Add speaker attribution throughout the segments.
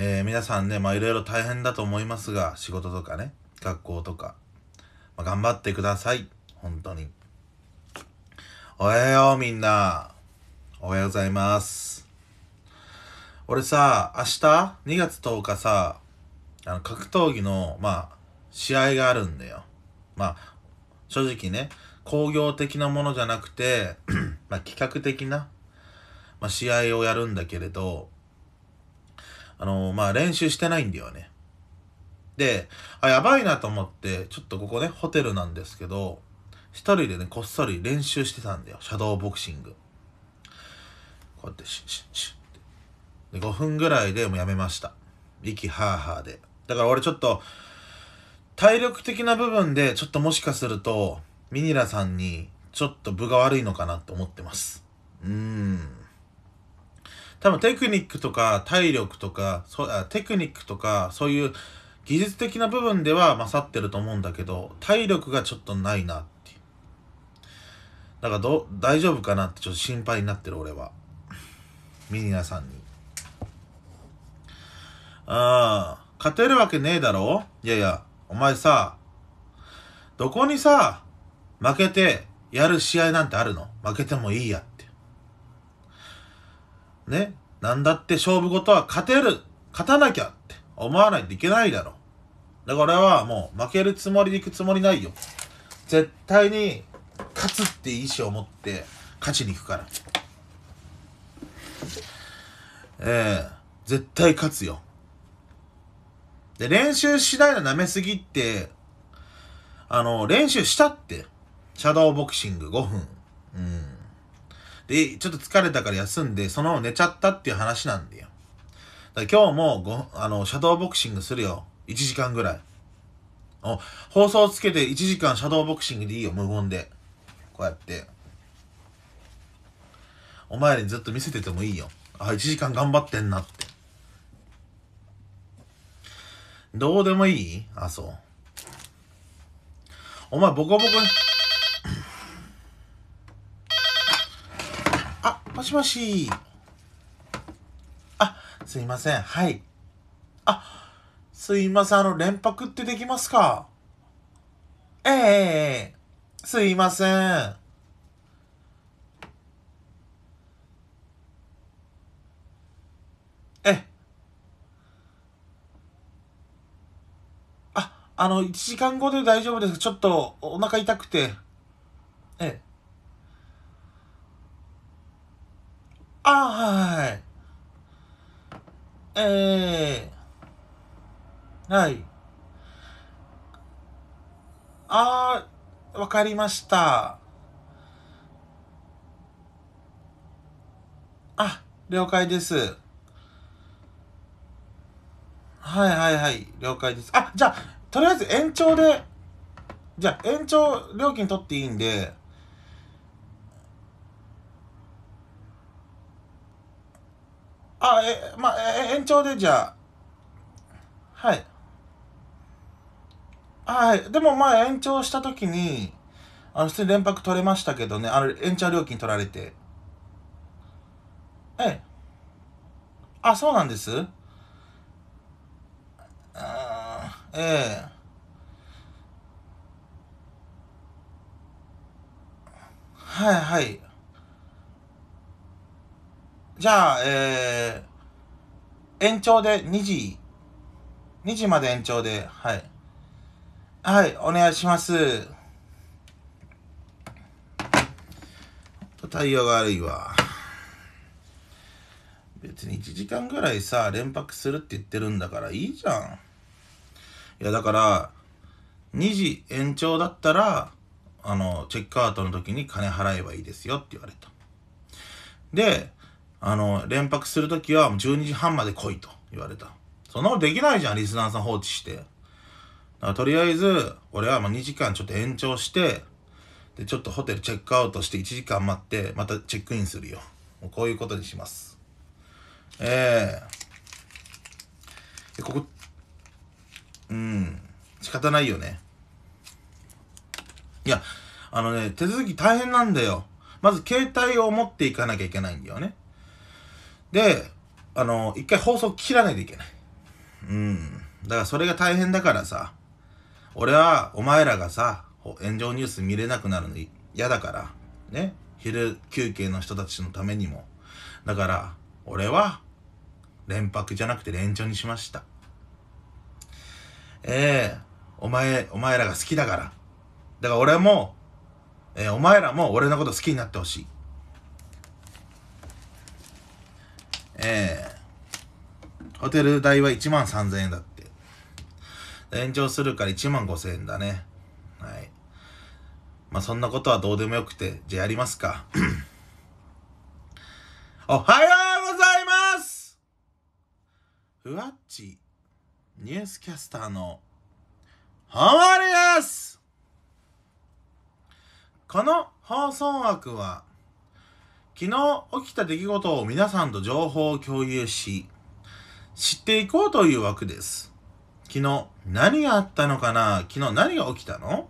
Speaker 1: えー、皆さんね、まあいろいろ大変だと思いますが、仕事とかね、学校とか、まあ、頑張ってください。本当に。おはようみんな。おはようございます。俺さ、明日、2月10日さ、あの、格闘技の、まあ、試合があるんだよ。まあ、正直ね、工業的なものじゃなくて、まあ、企画的な、まあ、試合をやるんだけれど、あの、まあ、練習してないんだよね。で、あ、やばいなと思って、ちょっとここね、ホテルなんですけど、一人でね、こっそり練習してたんだよ。シャドーボクシング。こうやって、シュッシュッシュッで、5分ぐらいでもうやめました。息ハーハーで。だから俺ちょっと、体力的な部分で、ちょっともしかすると、ミニラさんに、ちょっと分が悪いのかなと思ってます。うーん。多分テクニックとか体力とか、そテクニックとか、そういう技術的な部分では勝ってると思うんだけど、体力がちょっとないなってだからど、大丈夫かなってちょっと心配になってる俺は。ミニアさんに。ああ、勝てるわけねえだろいやいや、お前さ、どこにさ、負けてやる試合なんてあるの負けてもいいやっね、なんだって勝負事は勝てる、勝たなきゃって思わないといけないだろ。だからはもう負けるつもりでいくつもりないよ。絶対に勝つって意思を持って勝ちに行くから。ええー、絶対勝つよ。で、練習しないの舐めすぎって、あの、練習したって。シャドーボクシング5分。うん。で、ちょっと疲れたから休んで、そのまま寝ちゃったっていう話なんだよ。だから今日もご、あの、シャドーボクシングするよ。1時間ぐらい。お、放送つけて1時間シャドーボクシングでいいよ、無言で。こうやって。お前らにずっと見せててもいいよ。あ、1時間頑張ってんなって。どうでもいいあ、そう。お前ボコボコ、もしもし。あ、すいません。はい。あ、すいません。あの、連泊ってできますかええええ。すいません。え。あ、あの、1時間後で大丈夫です。ちょっと、お腹痛くて。え。あはい。えー、はい。あー、わかりました。あ、了解です。はいはいはい、了解です。あ、じゃあ、とりあえず延長で、じゃあ延長料金取っていいんで、あ、え、まあ、延長でじゃあ、はい。はい。でもまあ延長した時に、あの、普通に連泊取れましたけどね、あの、延長料金取られて。ええ。あ、そうなんですあええ。はいはい。じゃあ、えー、延長で2時、2時まで延長で、はい。はい、お願いします。対応が悪いわ。別に1時間ぐらいさ、連泊するって言ってるんだからいいじゃん。いや、だから、2時延長だったら、あの、チェックアウトの時に金払えばいいですよって言われた。で、あの、連泊するときは12時半まで来いと言われた。そんなことできないじゃん、リスナーさん放置して。だからとりあえず、俺はもう2時間ちょっと延長して、で、ちょっとホテルチェックアウトして1時間待って、またチェックインするよ。もうこういうことにします。ええー、ここ、うん、仕方ないよね。いや、あのね、手続き大変なんだよ。まず携帯を持っていかなきゃいけないんだよね。で、あの、一回放送切らないといけない。うん。だからそれが大変だからさ、俺はお前らがさ、炎上ニュース見れなくなるの嫌だから、ね。昼休憩の人たちのためにも。だから、俺は、連泊じゃなくて連長にしました。ええー、お前、お前らが好きだから。だから俺も、えー、お前らも俺のこと好きになってほしい。えー、ホテル代は1万3000円だって。延長するから1万5000円だね。はい。まあ、そんなことはどうでもよくて、じゃあやりますか。おはようございますふわっち、ニュースキャスターの、ハマりですこの放送枠は、昨日起きた出来事を皆さんと情報を共有し、知っていこうという枠です。昨日何があったのかな昨日何が起きたの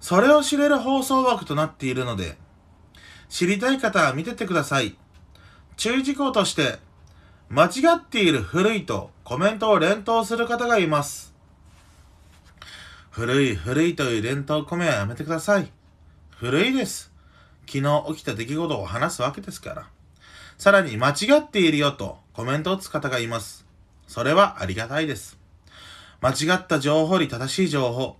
Speaker 1: それを知れる放送枠となっているので、知りたい方は見ててください。注意事項として、間違っている古いとコメントを連投する方がいます。古い古いという連投コメはやめてください。古いです。昨日起きた出来事を話すわけですから。さらに間違っているよとコメントを打つ方がいます。それはありがたいです。間違った情報より正しい情報。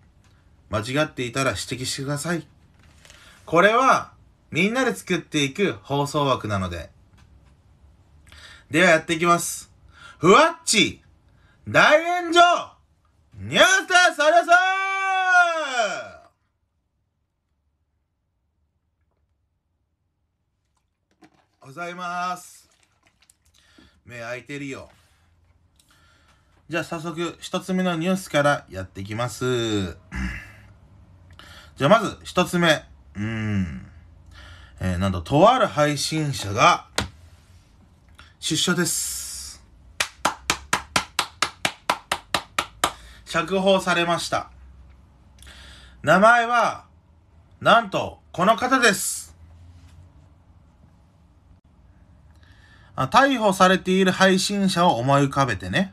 Speaker 1: 間違っていたら指摘してください。これはみんなで作っていく放送枠なので。ではやっていきます。ふわっち大炎上ニュースターさだございます。目開いてるよ。じゃあ早速、一つ目のニュースからやっていきます。じゃあまず、一つ目。うん。えー、なんと、とある配信者が、出所です。釈放されました。名前は、なんと、この方です。逮捕されている配信者を思い浮かべてね、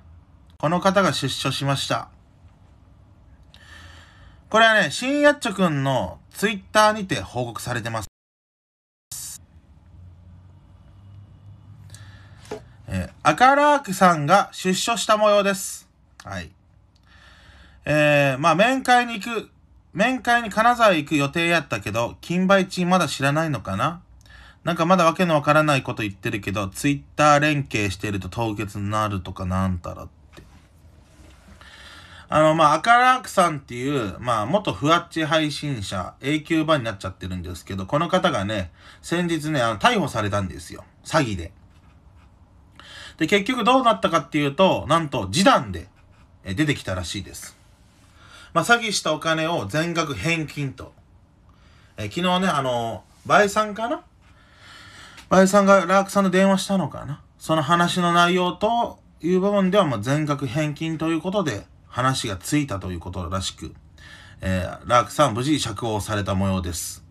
Speaker 1: この方が出所しました。これはね、新やっちょくんのツイッターにて報告されてます。えー、赤ラークさんが出所した模様です。はい。えー、まあ、面会に行く、面会に金沢行く予定やったけど、金梅地まだ知らないのかななんかまだわけのわからないこと言ってるけど、ツイッター連携してると凍結になるとかなんたらって。あの、まあ、赤ラークさんっていう、まあ、元ふわっち配信者、永久版になっちゃってるんですけど、この方がね、先日ね、あの、逮捕されたんですよ。詐欺で。で、結局どうなったかっていうと、なんと、示談で出てきたらしいです。まあ、詐欺したお金を全額返金と。え昨日ね、あの、倍さかな和江さんがラークさんの電話したのかなその話の内容という部分では、ま全額返金ということで話がついたということらしく、えー、ラークさん無事釈放された模様です。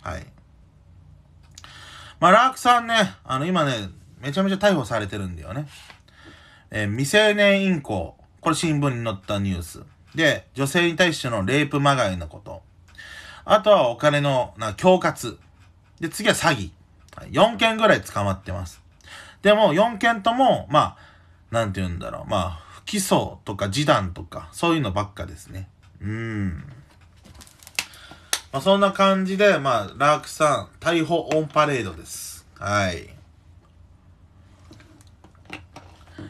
Speaker 1: はい。まあ、ラークさんね、あの、今ね、めちゃめちゃ逮捕されてるんだよね。えー、未成年淫行。これ新聞に載ったニュース。で、女性に対してのレイプまがいのこと。あとはお金の、な、恐喝。で、次は詐欺。4件ぐらい捕まってます。でも、4件とも、まあ、なんて言うんだろう。まあ、不起訴とか示談とか、そういうのばっかですね。うん。まあ、そんな感じで、まあ、ラークさん、逮捕オンパレードです。はい。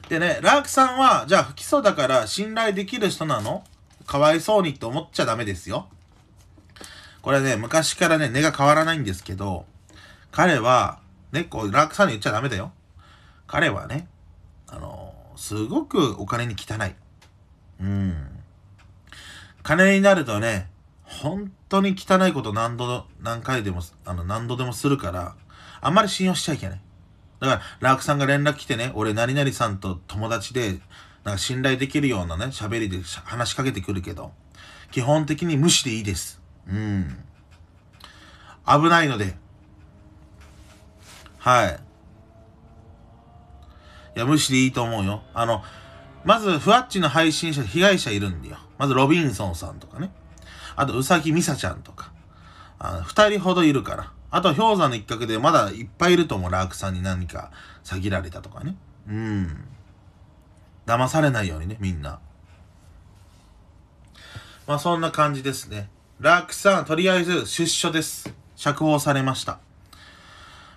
Speaker 1: でね、ラークさんは、じゃあ不起訴だから信頼できる人なのかわいそうにって思っちゃダメですよ。これね、昔からね、根が変わらないんですけど、彼は、ね、こう、ラークさんに言っちゃダメだよ。彼はね、あの、すごくお金に汚い。うん。金になるとね、本当に汚いこと何度、何回でも、あの、何度でもするから、あんまり信用しちゃいけない。だから、ラークさんが連絡来てね、俺、何々さんと友達で、なんか信頼できるようなね、喋りで話しかけてくるけど、基本的に無視でいいです。うん。危ないので、はい。いや、無視でいいと思うよ。あの、まず、ふわっちの配信者、被害者いるんだよ。まず、ロビンソンさんとかね。あと、うさぎみさちゃんとか。あ二人ほどいるから。あと、氷山の一角でまだいっぱいいると思う。ラークさんに何か詐欺られたとかね。うん。騙されないようにね、みんな。まあ、そんな感じですね。ラークさん、とりあえず出所です。釈放されました。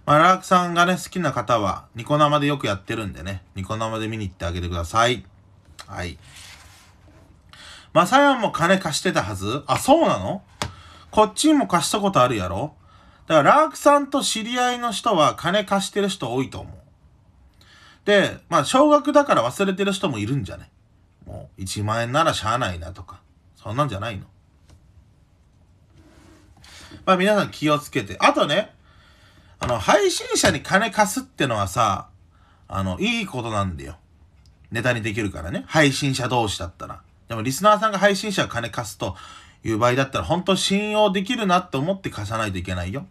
Speaker 1: まあ、ラークさんがね、好きな方は、ニコ生でよくやってるんでね、ニコ生で見に行ってあげてください。はい。まさやんも金貸してたはずあ、そうなのこっちにも貸したことあるやろだから、ラークさんと知り合いの人は金貸してる人多いと思う。で、まあ、少額だから忘れてる人もいるんじゃねもう、1万円ならしゃあないなとか、そんなんじゃないのまあ、皆さん気をつけて。あとね、あの、配信者に金貸すってのはさ、あの、いいことなんだよ。ネタにできるからね。配信者同士だったら。でも、リスナーさんが配信者が金貸すという場合だったら、本当信用できるなって思って貸さないといけないよ。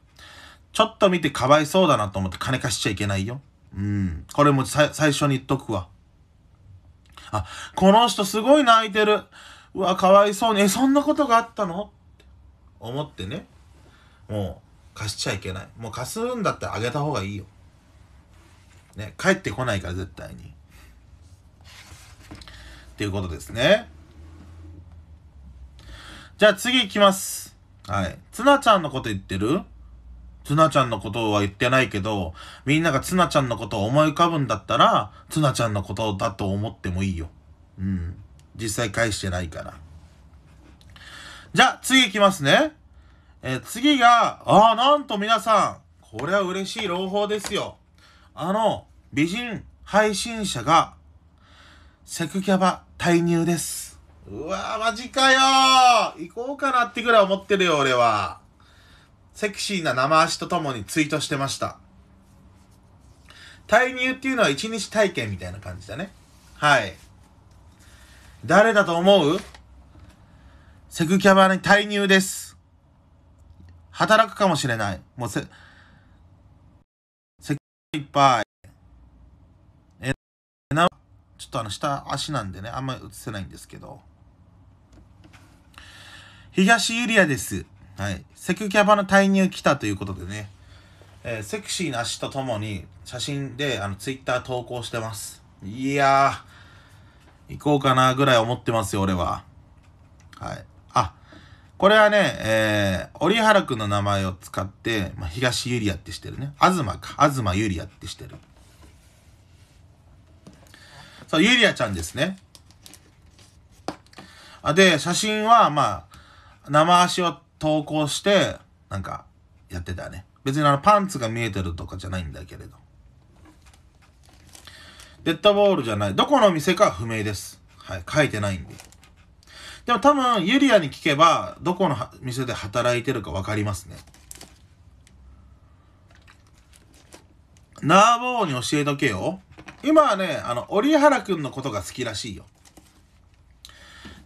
Speaker 1: ちょっと見てかわいそうだなと思って金貸しちゃいけないよ。うん。これも最初に言っとくわ。あ、この人すごい泣いてる。うわ、かわいそうに。え、そんなことがあったのって思ってね。もう、貸しちゃいけないもう貸すんだったらあげた方がいいよね帰ってこないから絶対にっていうことですねじゃあ次いきますはいツナちゃんのこと言ってるツナちゃんのことは言ってないけど、みんながツナちゃんのことを思い浮かぶんだったら、ツナちゃんのことだと思ってもいいよ。うん。実際返してないから。じゃあ、次行きますね。えー、次が、ああ、なんと皆さん、これは嬉しい朗報ですよ。あの、美人配信者が、セクキャバ退入です。うわー、マジかよ行こうかなってぐらい思ってるよ、俺は。セクシーな生足とともにツイートしてました。退入っていうのは一日体験みたいな感じだね。はい。誰だと思うセクキャバに退入です。働くかもしれない。もうせ、せっいっぱい。え、な、ちょっとあの、下足なんでね、あんまり映せないんですけど。東ユリアです。はい。セクキャバの退入来たということでね、えー、セクシーな足とともに写真であのツイッター投稿してます。いやー、行こうかなぐらい思ってますよ、俺は。はい。これはね、えー、折原くんの名前を使って、まあ、東ゆりやってしてるね。東か。東ゆりやってしてる。そう、ゆりやちゃんですね。あで、写真は、まあ、生足を投稿して、なんか、やってたね。別にあの、パンツが見えてるとかじゃないんだけれど。デッドボールじゃない。どこの店か不明です。はい、書いてないんで。でも多分、ユリアに聞けば、どこの店で働いてるか分かりますね。ナーボーに教えとけよ。今はね、あの、折原くんのことが好きらしいよ。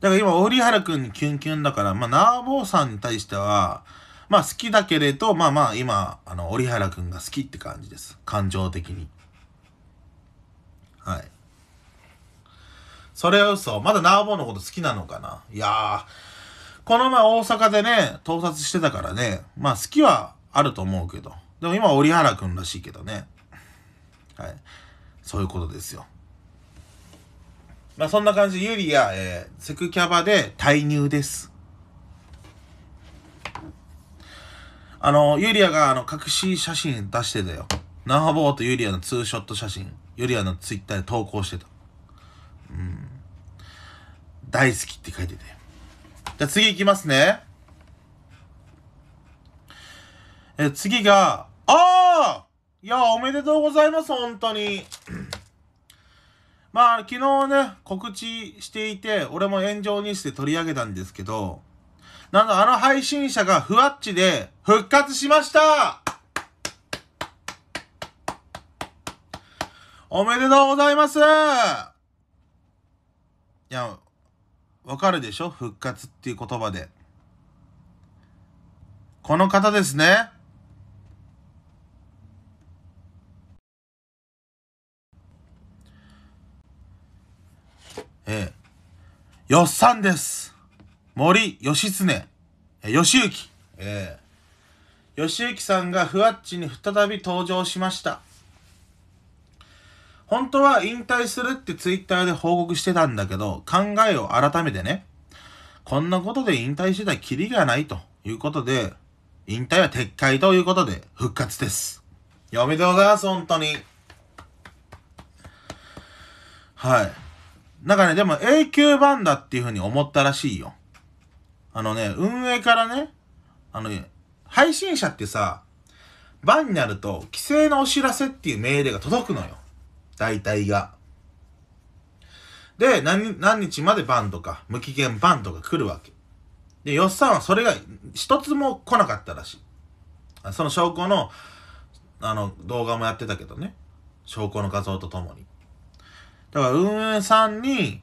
Speaker 1: だから今、折原くんにキュンキュンだから、まあ、ナーボーさんに対しては、まあ好きだけれど、まあまあ今、あの、折原くんが好きって感じです。感情的に。はい。それは嘘。まだナーボーのこと好きなのかないやー、この前大阪でね、盗撮してたからね、まあ好きはあると思うけど。でも今、折原くんらしいけどね。はい。そういうことですよ。まあそんな感じで、ユリア、えー、セクキャバで退入です。あの、ユリアがあの隠し写真出してたよ。ナハボーとユリアのツーショット写真、ユリアのツイッターで投稿してた。うん。大好きって書いてて。じゃあ次いきますね。え、次が、ああいや、おめでとうございます、本当に。まあ、昨日ね、告知していて、俺も炎上にして取り上げたんですけど、なんとあの配信者がふわっちで復活しましたおめでとうございますいや、わかるでしょ復活っていう言葉で。この方ですね。ええ。よっさんです。森義経。え義行。ええ。義行さんがふわっちに再び登場しました。本当は引退するってツイッターで報告してたんだけど、考えを改めてね、こんなことで引退してたらキリがないということで、引退は撤回ということで復活です。おめでとうございます、本当に。はい。なんかね、でも永久版だっていうふうに思ったらしいよ。あのね、運営からね、あの、ね、配信者ってさ、番になると、規制のお知らせっていう命令が届くのよ。大体が。で、何、何日までバンとか、無期限バンとか来るわけ。で、よっさんはそれが一つも来なかったらしい。その証拠の、あの、動画もやってたけどね。証拠の画像とともに。だから運営さんに、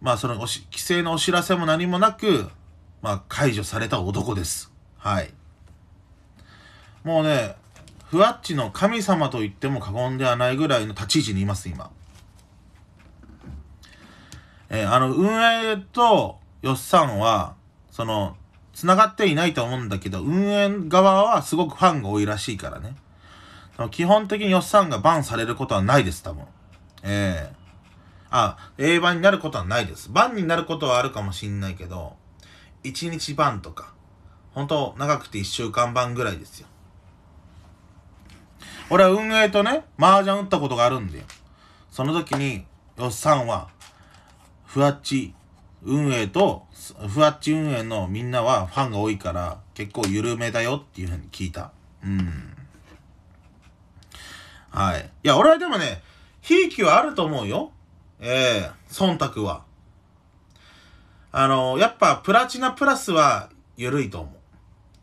Speaker 1: まあそのおし、規制のお知らせも何もなく、まあ解除された男です。はい。もうね、ふわっちの神様と言っても過言ではないぐらいの立ち位置にいます、今。えー、あの、運営とよっさんは、その、つながっていないと思うんだけど、運営側はすごくファンが多いらしいからね。基本的によっさんがバンされることはないです、多分。ええー、あ、A 版になることはないです。バンになることはあるかもしんないけど、1日バンとか、本当長くて1週間版ぐらいですよ。俺は運営とね、麻雀打ったことがあるんだよ。その時に、おっさんは、ふわっち運営と、ふわっち運営のみんなはファンが多いから、結構緩めだよっていうふうに聞いた。うん。はい。いや、俺はでもね、ひいきはあると思うよ。ええー、忖度は。あの、やっぱプラチナプラスは緩いと思う。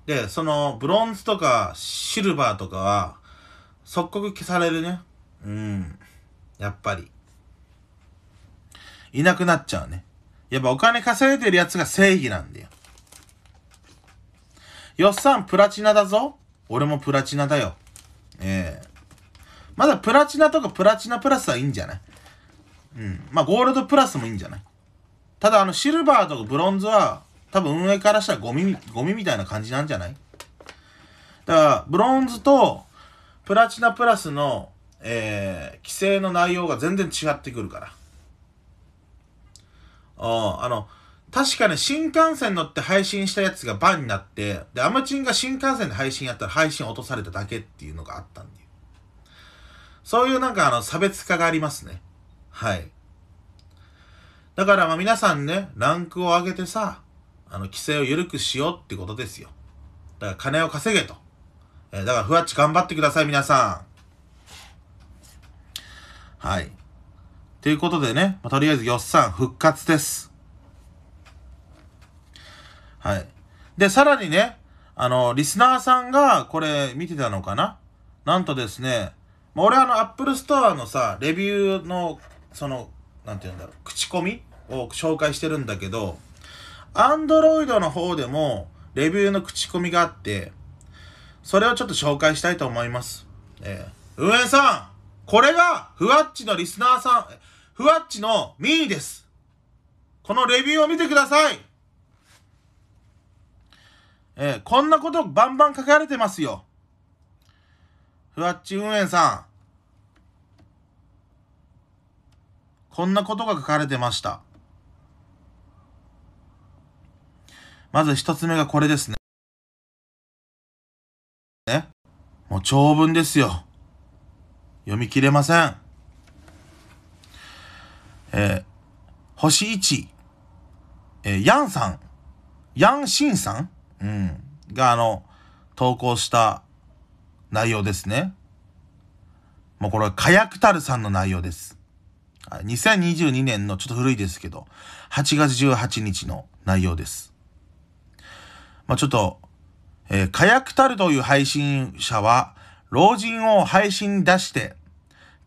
Speaker 1: で、そのブロンズとかシルバーとかは即刻消されるね。うん。やっぱり。いなくなっちゃうね。やっぱお金稼いでるやつが正義なんだよ。よっさん、プラチナだぞ。俺もプラチナだよ。ええー、まだプラチナとかプラチナプラスはいいんじゃないうん。まあ、ゴールドプラスもいいんじゃないただ、あの、シルバーとかブロンズは、多分運営からしたらゴミ、ゴミみたいな感じなんじゃないだから、ブロンズとプラチナプラスの、えー、規制の内容が全然違ってくるから。ん、あの、確かね、新幹線乗って配信したやつがバンになって、で、アマチンが新幹線で配信やったら配信落とされただけっていうのがあったんで。そういうなんかあの、差別化がありますね。はい。だからまあ皆さんね、ランクを上げてさ、あの、規制を緩くしようってことですよ。だから金を稼げと。えー、だから、ふわっち頑張ってください、皆さん。はい。ということでね、まあ、とりあえず、よっさん、復活です。はい。で、さらにね、あの、リスナーさんが、これ、見てたのかななんとですね、まあ、俺、あの、アップルストアのさ、レビューの、その、なんて言うんだろう、口コミを紹介してるんだけど、アンドロイドの方でも、レビューの口コミがあって、それをちょっと紹介したいと思います。えー、運営さん、これが、ふわっちのリスナーさん、ふわっちのミーです。このレビューを見てください。えー、こんなことバンバン書かれてますよ。ふわっち運営さん。こんなことが書かれてました。まず一つ目がこれですね。ね。もう長文ですよ。読み切れません。えー、星1、えー、ヤンさん、ヤンシンさんうん。が、あの、投稿した内容ですね。もうこれは、火薬たるさんの内容です。2022年のちょっと古いですけど、8月18日の内容です。まあ、ちょっと、えー、火薬たるという配信者は、老人を配信出して、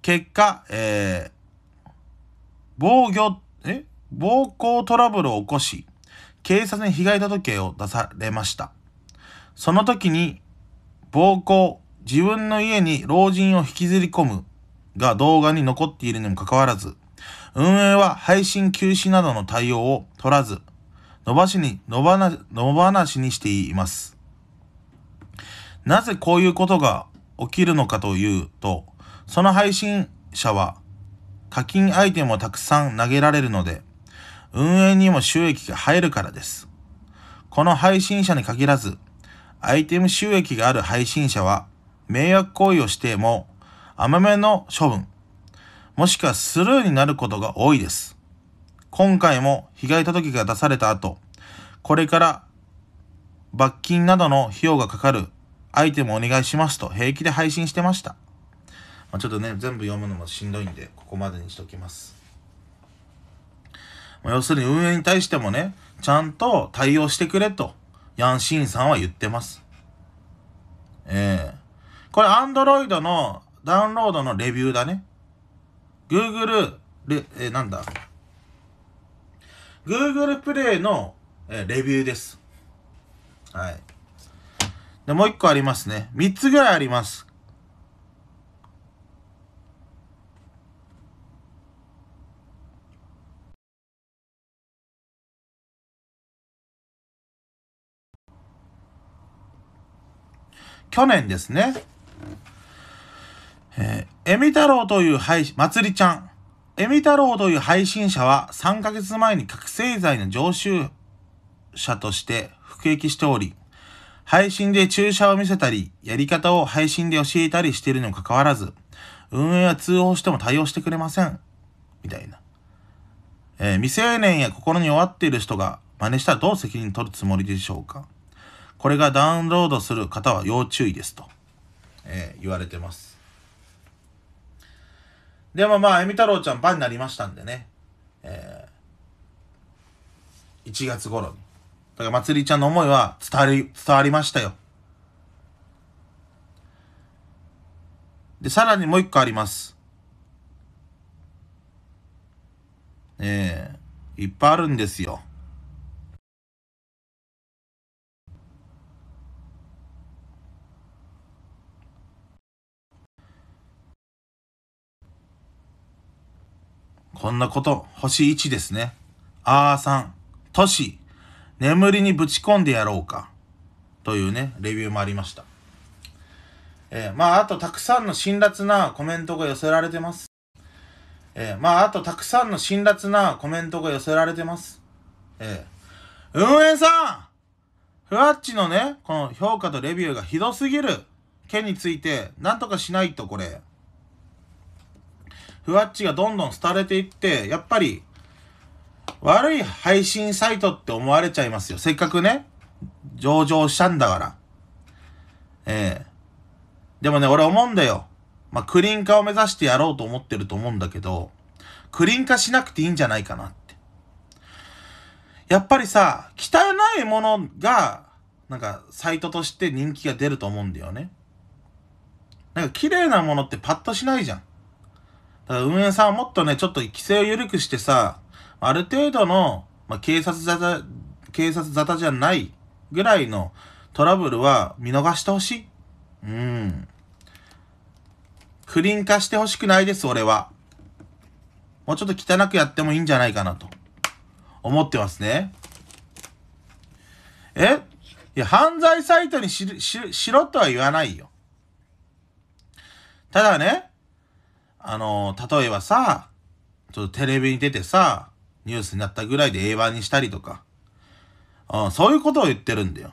Speaker 1: 結果、えー、防御、え暴行トラブルを起こし、警察に被害届を出されました。その時に、暴行、自分の家に老人を引きずり込むが動画に残っているにもかかわらず、運営は配信休止などの対応を取らず、伸ばしに、野ばな、野放しにしています。なぜこういうことが起きるのかというと、その配信者は課金アイテムをたくさん投げられるので、運営にも収益が入るからです。この配信者に限らず、アイテム収益がある配信者は、迷惑行為をしても、甘めの処分、もしくはスルーになることが多いです。今回も被害届が出された後、これから罰金などの費用がかかるアイテムお願いしますと平気で配信してました。まあ、ちょっとね、全部読むのもしんどいんで、ここまでにしときます。まあ、要するに運営に対してもね、ちゃんと対応してくれと、ヤンシンさんは言ってます。ええー、これ、アンドロイドのダウンロードのレビューだね。Google、レ、えー、なんだ。Google プレイの、えー、レビューです。はい。で、もう一個ありますね。三つぐらいあります。去年ですね。えー、エミ太郎という配信、まつりちゃん。エミ太郎という配信者は3ヶ月前に覚醒剤の常習者として服役しており、配信で注射を見せたり、やり方を配信で教えたりしているにもかかわらず、運営は通報しても対応してくれません。みたいな。えー、未成年や心に弱っている人が真似したらどう責任取るつもりでしょうかこれがダウンロードする方は要注意ですと、えー、言われてます。でもまあ、えみ太郎ちゃんバンになりましたんでね、えー、1月頃に。だから、まつりちゃんの思いは伝わり、伝わりましたよ。で、さらにもう一個あります。ええー、いっぱいあるんですよ。こんなこと、星1ですね。あーさん、年。眠りにぶち込んでやろうか。というね、レビューもありました。えー、まあ、あとたくさんの辛辣なコメントが寄せられてます。えー、まあ、あとたくさんの辛辣なコメントが寄せられてます。えー、運営さんふわっちのね、この評価とレビューがひどすぎる件について、なんとかしないと、これ。ふわっちがどんどん廃れていって、やっぱり、悪い配信サイトって思われちゃいますよ。せっかくね、上場したんだから。ええー、でもね、俺思うんだよ。まあ、クリーン化を目指してやろうと思ってると思うんだけど、クリーン化しなくていいんじゃないかなって。やっぱりさ、汚いものが、なんか、サイトとして人気が出ると思うんだよね。なんか、綺麗なものってパッとしないじゃん。だから運営さんはもっとね、ちょっと規制を緩くしてさ、ある程度の、まあ、警察沙汰、警察沙汰じゃないぐらいのトラブルは見逃してほしい。うん。不倫化してほしくないです、俺は。もうちょっと汚くやってもいいんじゃないかなと、思ってますね。えいや、犯罪サイトにし、し、しろとは言わないよ。ただね、あの例えばさ、ちょっとテレビに出てさ、ニュースになったぐらいで英版にしたりとか、うん、そういうことを言ってるんだよ。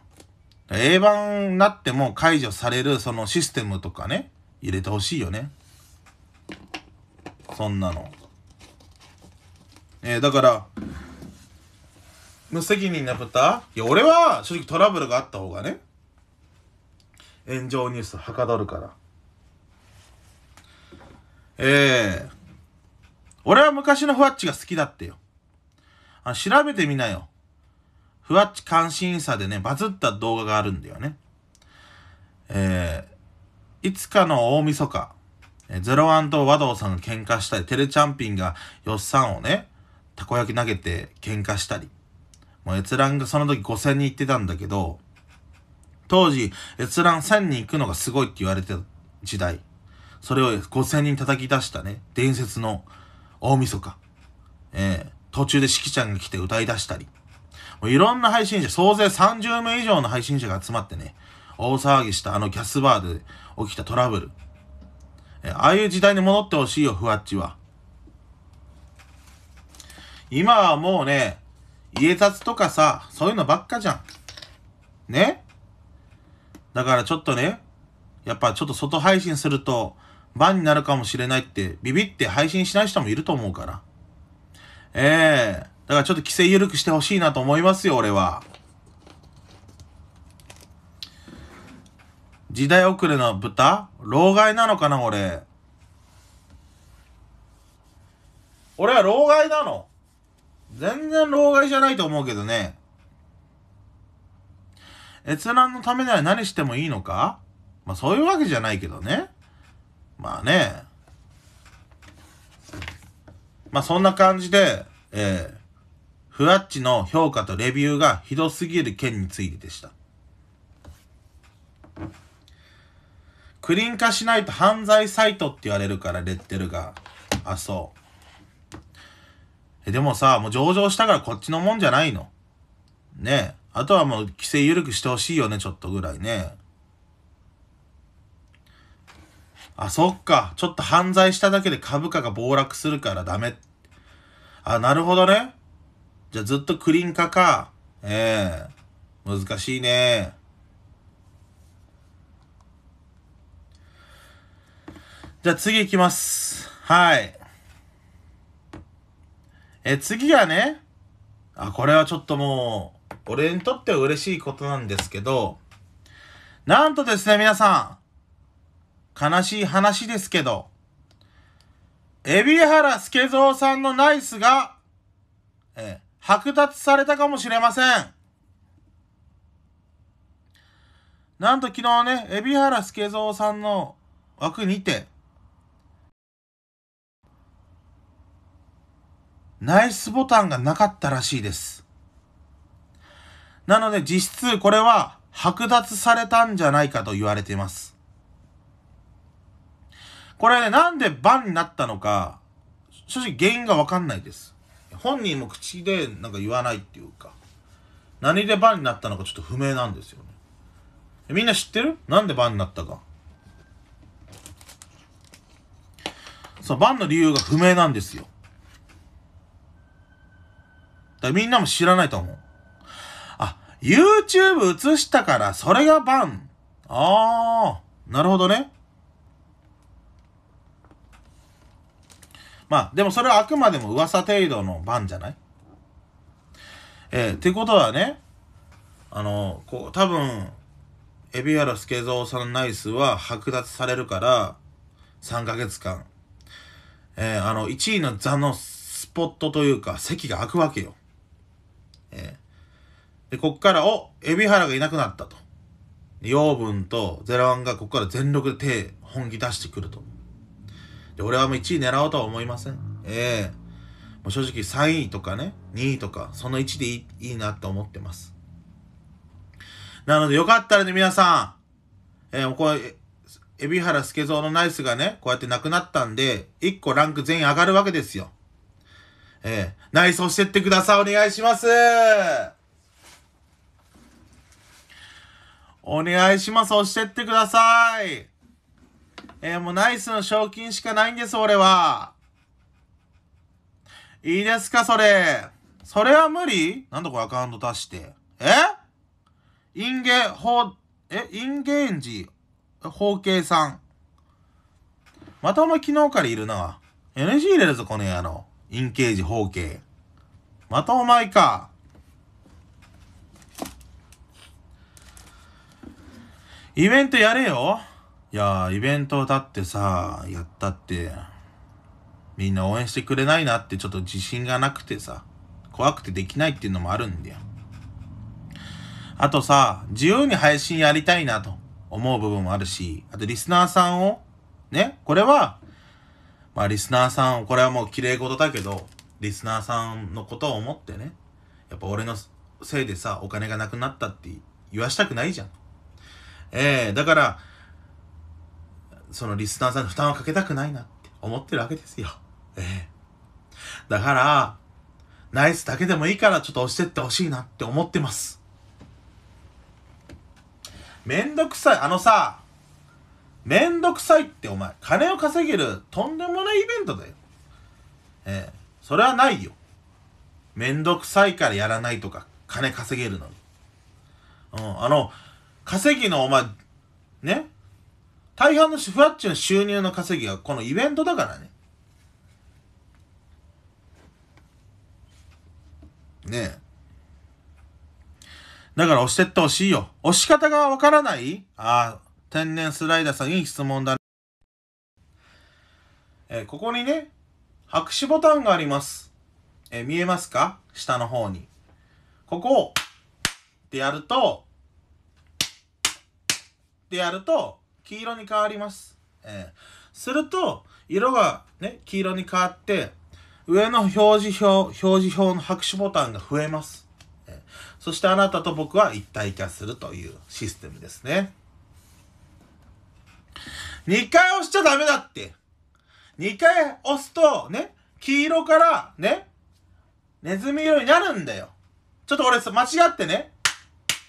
Speaker 1: 英版になっても解除されるそのシステムとかね、入れてほしいよね。そんなの。えー、だから、無責任な豚いや、俺は正直トラブルがあった方がね、炎上ニュースはかどるから。ええー、俺は昔のふわっちが好きだってよ。あ調べてみなよ。ふわっち関心差でね、バズった動画があるんだよね。えー、いつかの大晦日、ゼロワンと和道さんが喧嘩したり、テレチャンピンがよっさんをね、たこ焼き投げて喧嘩したり、もう閲覧がその時5000人行ってたんだけど、当時、閲覧1000人行くのがすごいって言われてた時代。それを5000人叩き出したね、伝説の大晦日。ええー途中でしきちゃんが来て歌い出したり、もういろんな配信者、総勢30名以上の配信者が集まってね、大騒ぎしたあのキャスバーで起きたトラブル。えああいう時代に戻ってほしいよ、ふわっちは。今はもうね、家つとかさ、そういうのばっかじゃん。ねだからちょっとね、やっぱちょっと外配信すると、バンになるかもしれないって、ビビって配信しない人もいると思うから。ええー、だからちょっと規制緩くしてほしいなと思いますよ、俺は。時代遅れの豚老害なのかな、俺。俺は老害なの全然老害じゃないと思うけどね。閲覧のためなら何してもいいのかまあそういうわけじゃないけどね。まあね。まあ、そんな感じで、えー、フラッチの評価とレビューがひどすぎる件についてでした。クリーン化しないと犯罪サイトって言われるから、レッテルが。あ、そう。え、でもさ、もう上場したからこっちのもんじゃないの。ねえ。あとはもう規制緩くしてほしいよね、ちょっとぐらいね。あ、そっか。ちょっと犯罪しただけで株価が暴落するからダメ。あ、なるほどね。じゃあずっとクリン化か。ええー、難しいね。じゃあ次行きます。はい。え、次はね、あ、これはちょっともう、俺にとっては嬉しいことなんですけど、なんとですね、皆さん、悲しい話ですけど、海老原助三さんのナイスが、えー、剥奪されたかもしれません。なんと昨日ね、海老原助三さんの枠にて、ナイスボタンがなかったらしいです。なので実質これは剥奪されたんじゃないかと言われています。これね、なんでバンになったのか、正直原因がわかんないです。本人も口でなんか言わないっていうか、何でバンになったのかちょっと不明なんですよね。みんな知ってるなんでバンになったか。そう、バンの理由が不明なんですよ。だからみんなも知らないと思う。あ、YouTube 映したからそれがバン。ああ、なるほどね。まあ、でもそれはあくまでも噂程度の番じゃないえー、ってことはね、あの、こう、多分、海老原ゾ三さんナイスは剥奪されるから、3ヶ月間。えー、あの、1位の座のスポットというか、席が空くわけよ。えー、で、こっから、お、海老原がいなくなったと。養分とゼロワンがここから全力で手、本気出してくると。で、俺はもう1位狙おうとは思いません。ええー、もう正直3位とかね、2位とか、その1でいいいいなと思ってます。なので、よかったらね、皆さん、えー、これ、海老原助三のナイスがね、こうやってなくなったんで、1個ランク全員上がるわけですよ。ええー、ナイス押してってください。お願いします。お願いします。押してってください。えー、もうナイスの賞金しかないんです、俺は。いいですか、それ。それは無理なんだこれアカウント出して。えインゲ、ほう、え、インゲンジ、包茎さん。またお前昨日からいるな。NG 入れるぞ、この野郎。インゲージ、包茎。またお前か。イベントやれよ。いやー、イベントだってさ、やったって、みんな応援してくれないなってちょっと自信がなくてさ、怖くてできないっていうのもあるんだよ。あとさ、自由に配信やりたいなと思う部分もあるし、あとリスナーさんを、ね、これは、まあリスナーさん、これはもう綺麗事だけど、リスナーさんのことを思ってね、やっぱ俺のせいでさ、お金がなくなったって言わしたくないじゃん。ええー、だから、そのリスナーさんに負担をかけたくないなって思ってるわけですよ。ええ。だから、ナイスだけでもいいからちょっと押してってほしいなって思ってます。めんどくさい。あのさ、めんどくさいってお前、金を稼げるとんでもないイベントだよ。ええ。それはないよ。めんどくさいからやらないとか、金稼げるのに。うん。あの、稼ぎのお前、ね大半のふわっちの収入の稼ぎはこのイベントだからね。ねえ。だから押してってほしいよ。押し方がわからないああ、天然スライダーさんいい質問だ、ね、えー、ここにね、拍手ボタンがあります。えー、見えますか下の方に。ここを、ってやると、ってやると、黄色に変わります。えー、すると、色がね、黄色に変わって、上の表示表、表示表の拍手ボタンが増えます。えー、そしてあなたと僕は一体化するというシステムですね。2回押しちゃダメだって。2回押すと、ね、黄色から、ね、ネズミ色になるんだよ。ちょっと俺間違ってね、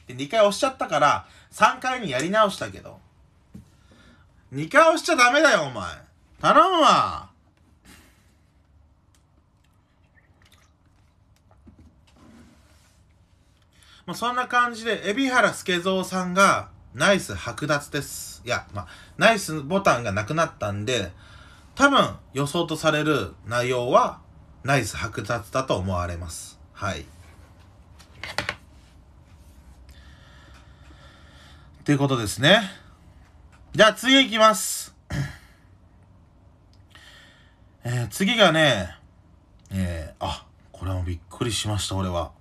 Speaker 1: 2回押しちゃったから、3回にやり直したけど。二顔しちゃダメだよ、お前。頼むわ。まあ、そんな感じで、海老原助三さんが、ナイス剥奪です。いや、まあ、ナイスボタンがなくなったんで、多分予想とされる内容は、ナイス剥奪だと思われます。はい。ということですね。じゃあ次行きます。えー、次がね、えー、あ、これもびっくりしました、俺は。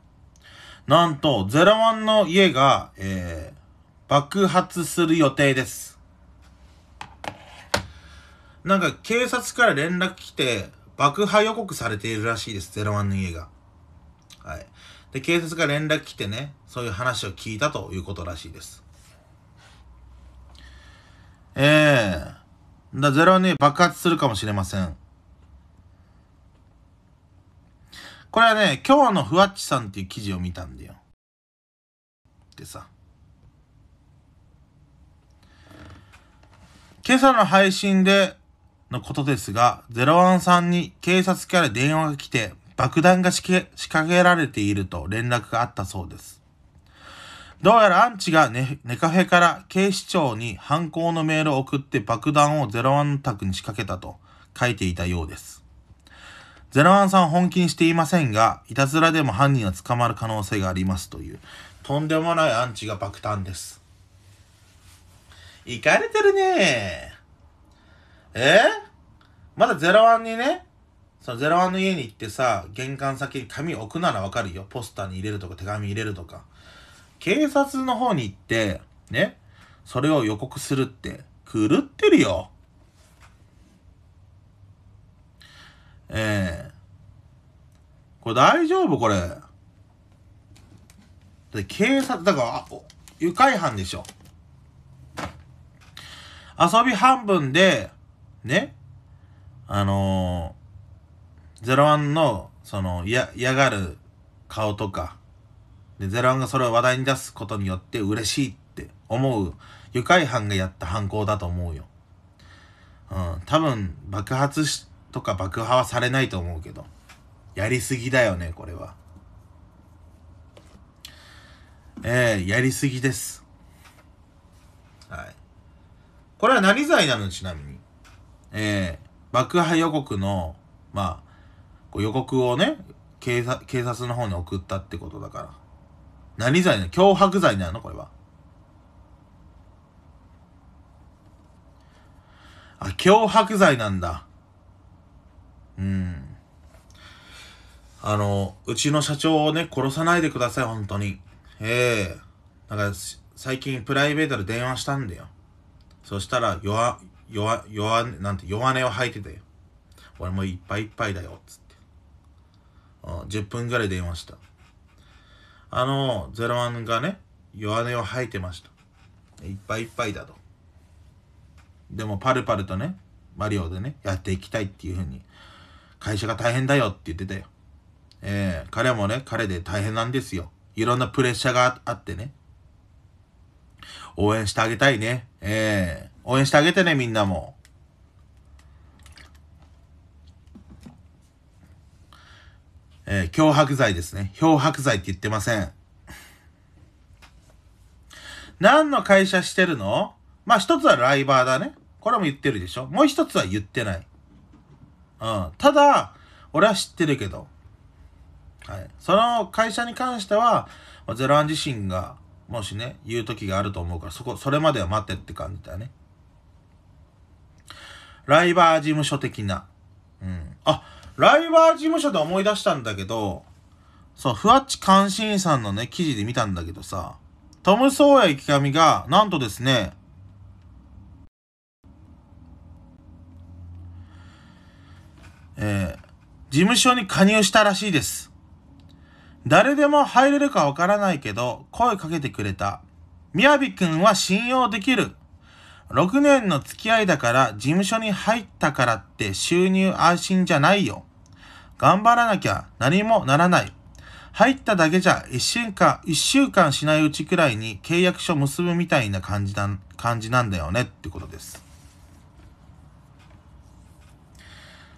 Speaker 1: なんと、ゼロワンの家が、えー、爆発する予定です。なんか、警察から連絡来て、爆破予告されているらしいです、ゼロワンの家が。はい。で、警察が連絡来てね、そういう話を聞いたということらしいです。ええー。だロに爆発するかもしれません。これはね、今日のふわっちさんっていう記事を見たんだよ。ってさ。今朝の配信でのことですが、01さんに警察から電話が来て、爆弾が仕掛けられていると連絡があったそうです。どうやらアンチがネネカフェから警視庁に犯行のメールを送って爆弾を01宅に仕掛けたと書いていたようです。01さん本気にしていませんが、いたずらでも犯人は捕まる可能性がありますという、とんでもないアンチが爆誕です。いかれてるねえまだ01にね、その01の家に行ってさ、玄関先に紙置くならわかるよ。ポスターに入れるとか手紙入れるとか。警察の方に行って、ね、それを予告するって、狂ってるよ。ええー、これ大丈夫これ。で警察、だから、あ、愉快犯でしょ。遊び半分で、ね、あのー、ゼロワンの、その、や、嫌がる顔とか、で、ゼロンがそれを話題に出すことによって嬉しいって思う愉快犯がやった犯行だと思うよ。うん、多分爆発しとか爆破はされないと思うけど。やりすぎだよね、これは。ええー、やりすぎです。はい。これは何罪なのちなみに。ええー、爆破予告の、まあ、予告をね警察、警察の方に送ったってことだから。何罪なの脅迫罪なのこれは。あ、脅迫罪なんだ。うん。あの、うちの社長をね、殺さないでください、本当に。ええー、だから、最近プライベートで電話したんだよ。そしたら、弱、弱、弱、なんて弱音を吐いてたよ。俺もいっぱいいっぱいだよ、つって。あ10分ぐらい電話した。あの、ゼロワンがね、弱音を吐いてました。いっぱいいっぱいだと。でも、パルパルとね、マリオでね、やっていきたいっていうふうに、会社が大変だよって言ってたよ。えー、彼もね、彼で大変なんですよ。いろんなプレッシャーがあってね。応援してあげたいね。えー、応援してあげてね、みんなも。えー、脅迫罪ですね。漂白罪って言ってません。何の会社してるのまあ一つはライバーだね。これも言ってるでしょ。もう一つは言ってない。うん。ただ、俺は知ってるけど。はい。その会社に関しては、ゼロワン自身が、もしね、言う時があると思うから、そこ、それまでは待ってって感じだね。ライバー事務所的な。うん。あ、ライバー事務所で思い出したんだけど、そう、ふわっち監視さんのね、記事で見たんだけどさ、トム・ソーヤ池上が、なんとですね、えー、事務所に加入したらしいです。誰でも入れるかわからないけど、声かけてくれた。みやびくんは信用できる。6年の付き合いだから事務所に入ったからって収入安心じゃないよ。頑張らなきゃ何もならない。入っただけじゃ一週間、一週間しないうちくらいに契約書結ぶみたいな感じな、感じなんだよねってことです。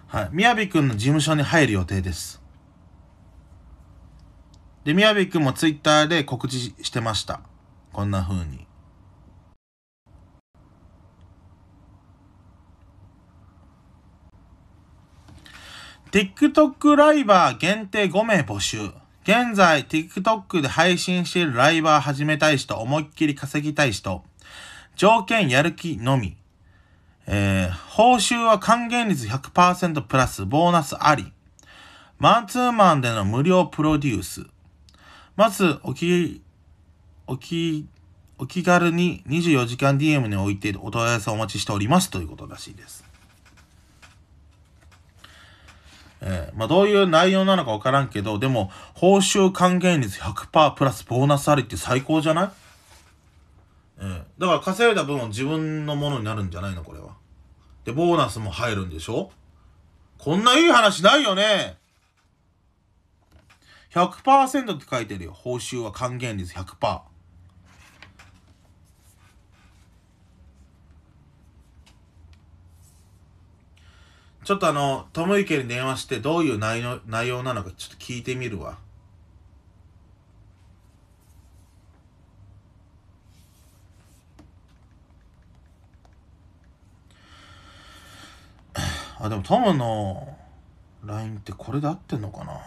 Speaker 1: はい。みやびくんの事務所に入る予定です。で、みやびくんもツイッターで告知してました。こんな風に。TikTok ライバー限定5名募集。現在 TikTok で配信しているライバー始めたい人、思いっきり稼ぎたい人、条件やる気のみ、えー、報酬は還元率100%プラスボーナスあり、マンツーマンでの無料プロデュース。まず、おき、おき、お気軽に24時間 DM においてお問い合わせをお待ちしておりますということらしいです。えー、まあ、どういう内容なのかわからんけど、でも、報酬還元率100%プラスボーナスありって最高じゃないえー、だから稼いだ分は自分のものになるんじゃないのこれは。で、ボーナスも入るんでしょこんないい話ないよね100%って書いてるよ。報酬は還元率100%。ちょっとあの、ともに電話してどういう内容内容なのかちょっと聞いてみるわ。あ、でもトムの LINE ってこれで合ってんのかな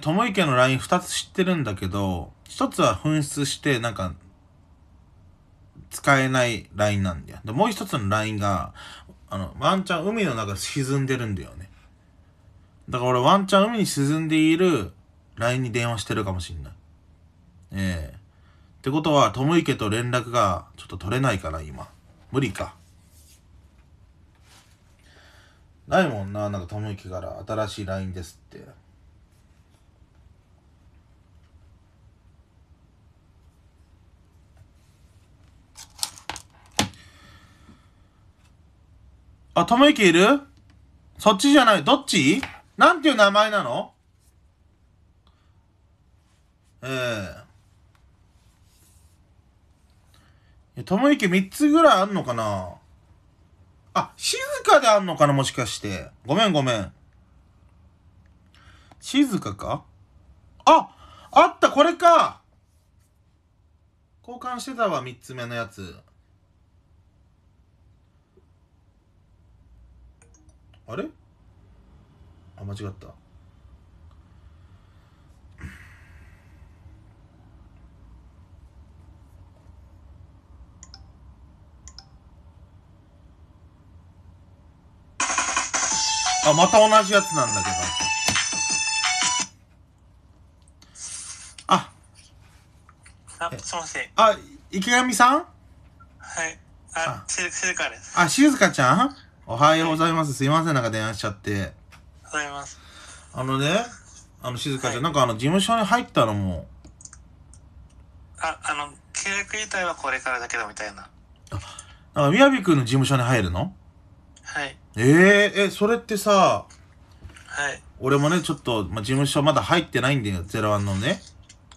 Speaker 1: 友池の LINE2 つ知ってるんだけど、1つは紛失して、なんか、使えない LINE なんだよ。で、もう1つの LINE が、あの、ワンチャン海の中沈んでるんだよね。だから俺ワンチャン海に沈んでいる LINE に電話してるかもしんない。ええー、ってことは、友池と連絡がちょっと取れないから今。無理か。ないもんな、なんか友池から新しい LINE ですって。あ、ともゆきいるそっちじゃない。どっちなんていう名前なのええー。ともゆき3つぐらいあんのかなあ、静かであんのかなもしかして。ごめんごめん。静かかああったこれか交換してたわ、3つ目のやつ。あれあ間違ったあまた同じやつなんだけどああすいませんあ池上さんはいああ静香ですあ静香ちゃんおはようございます。すいません、なんか電話しちゃって。ございます。あのね、あの、静香ちゃん、はい、なんかあの、事務所に入ったのも。
Speaker 2: あ、あの、契約自体はこれからだけど、みたいな。あ、
Speaker 1: なんか、みやびくんの事務所に入るのはい。えー、え、それってさ、はい。俺もね、ちょっと、まあ、事務所まだ入ってないんだよ、ゼロワンのね。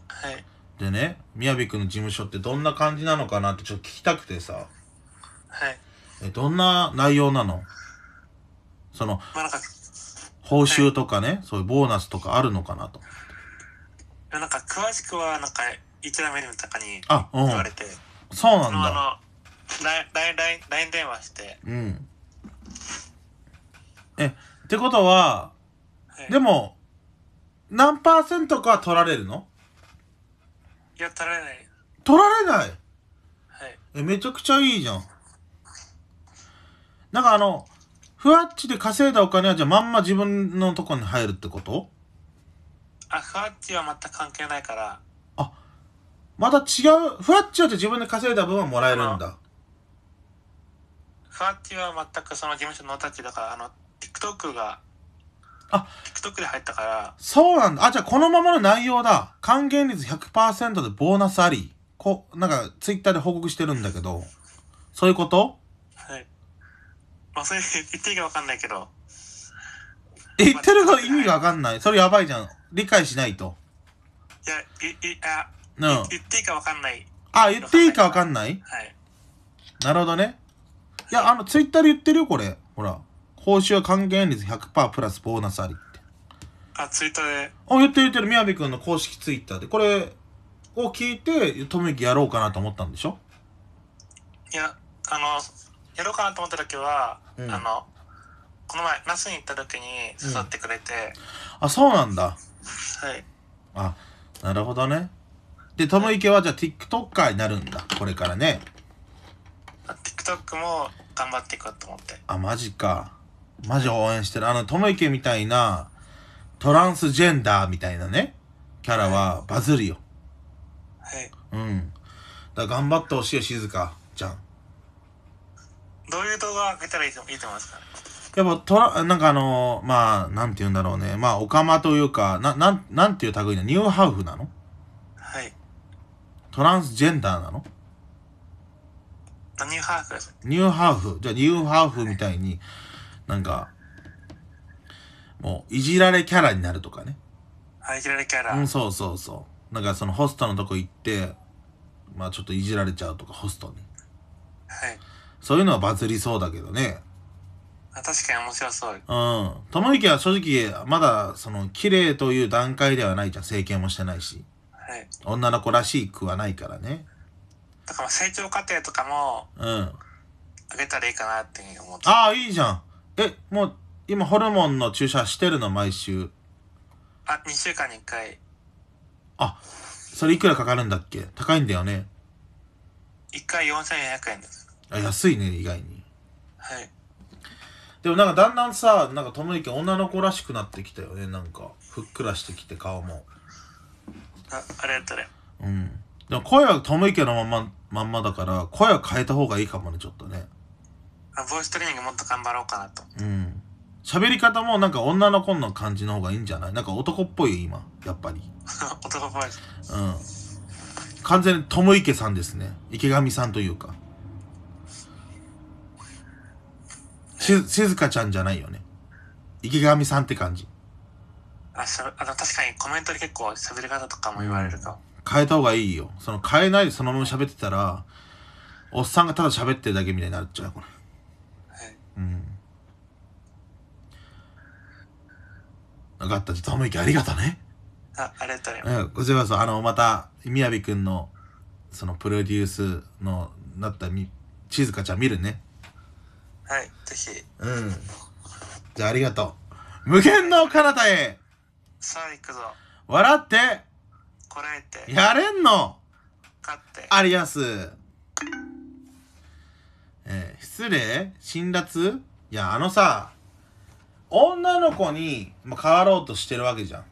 Speaker 1: はい。でね、みやびくんの事務所ってどんな感じなのかなってちょっと聞きたくてさ。はい。え、どんな内容なのその、まあなんか、報酬とかね、そういうボーナスとかあるのかなと。
Speaker 2: なんか詳しくはなんか一覧メニューとかに
Speaker 1: あ、う言わんれ。て、そうなんそうだ。
Speaker 2: あの、l i n ライン電話して、
Speaker 1: うん。え、ってことは、はい、でも、何パーセントかは取られるのいや、取られない。取られないはい。え、めちゃくちゃいいじゃん。なんかあの、ふわっちで稼いだお金はじゃあまんま自分のとこに入るってこと
Speaker 2: あ、ふわっちは全く関係ないから。
Speaker 1: あ、また違う、ふわっちは自分で稼いだ分はもらえるんだ。
Speaker 2: ふわっちは全くその事務所のタッチだから、あの、TikTok が、あ、TikTok で入ったから。
Speaker 1: そうなんだ。あ、じゃあこのままの内容だ。還元率100%でボーナスあり。こ、なんか Twitter で報告してるんだけど、そういうこと
Speaker 2: まあ、それ 言っていいかわかんな
Speaker 1: いけど。言ってるの意味がわかんない。それやばいじゃん。理解しないと。いや、い、い、あ、うん、言っていいかわかんない。あ、言っていいかわかんないはい。なるほどね。いや、あの、ツイッターで言ってるよ、これ。ほら。報酬は還元率100%プラスボーナスありって。あ、ツイッターで。あ、言ってる言ってる。宮部くんの公式ツイッターで。これを聞いて、とめきやろうかなと思ったんでしょ
Speaker 2: いや、あの、やろうかなと思った時は、うんあの
Speaker 1: この前那須に行った時に誘ってくれて、あそうなんだはいあなるほどねで友池はじゃあ TikToker になるんだこれからね TikTok も頑張っていこうと思ってあマジかマジ応援してるあの友池みたいなトランスジェンダーみたいなねキャラはバズるよはいうんだから頑張ってほしいよ静香ちゃん
Speaker 2: どういう動画を上げたらいいと思いますかね
Speaker 1: やっぱ、トラ、なんかあのー、まあ、なんて言うんだろうね。まあ、オカマというか、な、なん、なんていう類のニューハーフなのはい。トランスジェンダーなのニューハーフニューハーフ。じゃあ、ニューハーフみたいに、なんか、もう、いじられキャラになるとかね。はい、いじられキャラ。うん、そうそうそう。なんか、そのホストのとこ行って、まあ、ちょっといじられちゃうとか、ホストに。はい。そういうのはバズりそうだけどね。確かに面白そう。うん。友之は正直、まだ、その、綺麗という段階ではないじゃん。整形もしてないし。はい。女の子らしい句はないからね。だから成長
Speaker 2: 過程とかも、うん。あげたらいいかなって思って。
Speaker 1: ああ、いいじゃん。え、もう、今、ホルモンの注射してるの、毎週。あ、2週間に1回。あ、それいくらかかるんだっけ高いんだよね。1回4400円です。あ安いね意外にはいでもなんかだんだんさなんか友之女の子らしくなってきたよねなんかふっくらしてきて顔もああれやったねうんでも声は友池のまままんまだから声は変えた方がいいかもねちょっとねあボイストレーニングもっと頑張ろうかなとうん喋り方もなんか女の子の感じの方がいいんじゃないなんか男っぽい今やっぱり 男っぽいうん完全に友池さんですね池上さんというかし、静香ちゃんじゃないよね。池上さんって感じ。
Speaker 2: あ、そあの、確かにコメントで結構喋り方と
Speaker 1: かも言われるか変えた方がいいよ。その変えないでそのまま喋ってたら、おっさんがただ喋ってるだけみたいになっちゃう、これ。はい。うん。分かった。といゆきありがとね。あ、ありがとうございます。こちらこそ、あの、また、みやびくんの、そのプロデュースの、なったみ、静香ちゃん見るね。はいぜひうんじゃあありがとう無限の彼方へさあ行くぞ笑ってこらえてやれんの勝ってありやすえー、失礼辛辣いやあのさ女の子に、まあ、変わろうとしてるわけじゃん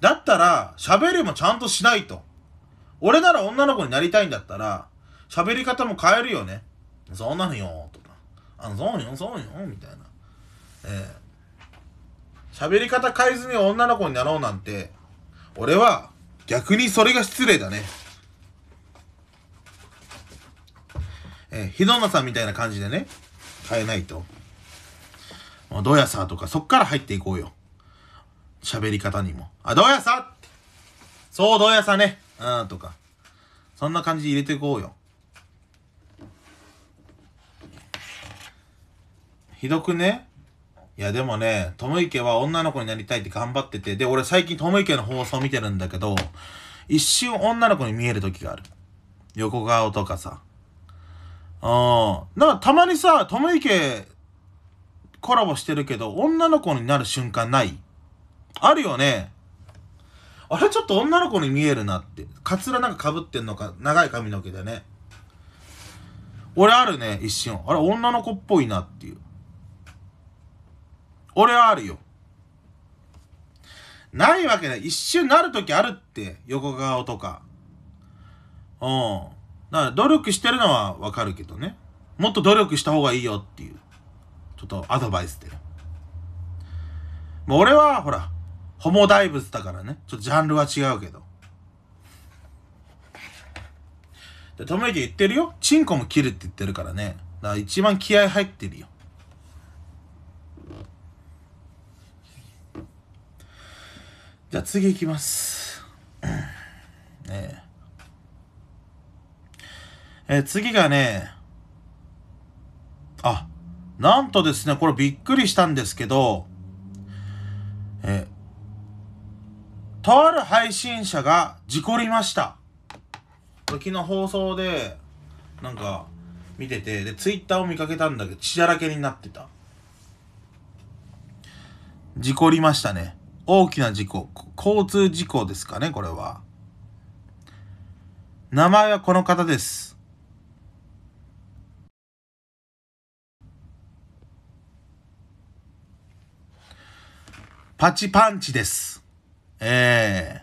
Speaker 1: だったら喋りもちゃんとしないと俺なら女の子になりたいんだったら喋り方も変えるよねそんなのよとあそうよそうよみたいなええー、喋り方変えずに女の子になろうなんて俺は逆にそれが失礼だねえー、ひどなさんみたいな感じでね変えないとどやさとかそっから入っていこうよ喋り方にもあどやさそうどやさねうんとかそんな感じで入れていこうよひどくねいや、でもね、友池は女の子になりたいって頑張ってて、で、俺最近友もの放送見てるんだけど、一瞬女の子に見える時がある。横顔とかさ。うん。んかたまにさ、友池コラボしてるけど、女の子になる瞬間ないあるよね。あれちょっと女の子に見えるなって。カツラなんか被ってんのか、長い髪の毛でね。俺あるね、一瞬。あれ女の子っぽいなっていう。俺はあるよ。ないわけない。一瞬なるときあるって、横顔とか。うん。だから努力してるのはわかるけどね。もっと努力した方がいいよっていう、ちょっとアドバイスで。もう俺は、ほら、ホモ大仏だからね。ちょっとジャンルは違うけど。で、と言ってるよ。チンコも切るって言ってるからね。だから一番気合入ってるよ。じゃあ次いきます。ねええ次がね、あ、なんとですね、これびっくりしたんですけど、えとある配信者が事故りました。昨日放送で、なんか、見てて、で、ツイッターを見かけたんだけど、血だらけになってた。事故りましたね。大きな事故、交通事故ですかね、これは。名前はこの方です。パチパンチです。ええ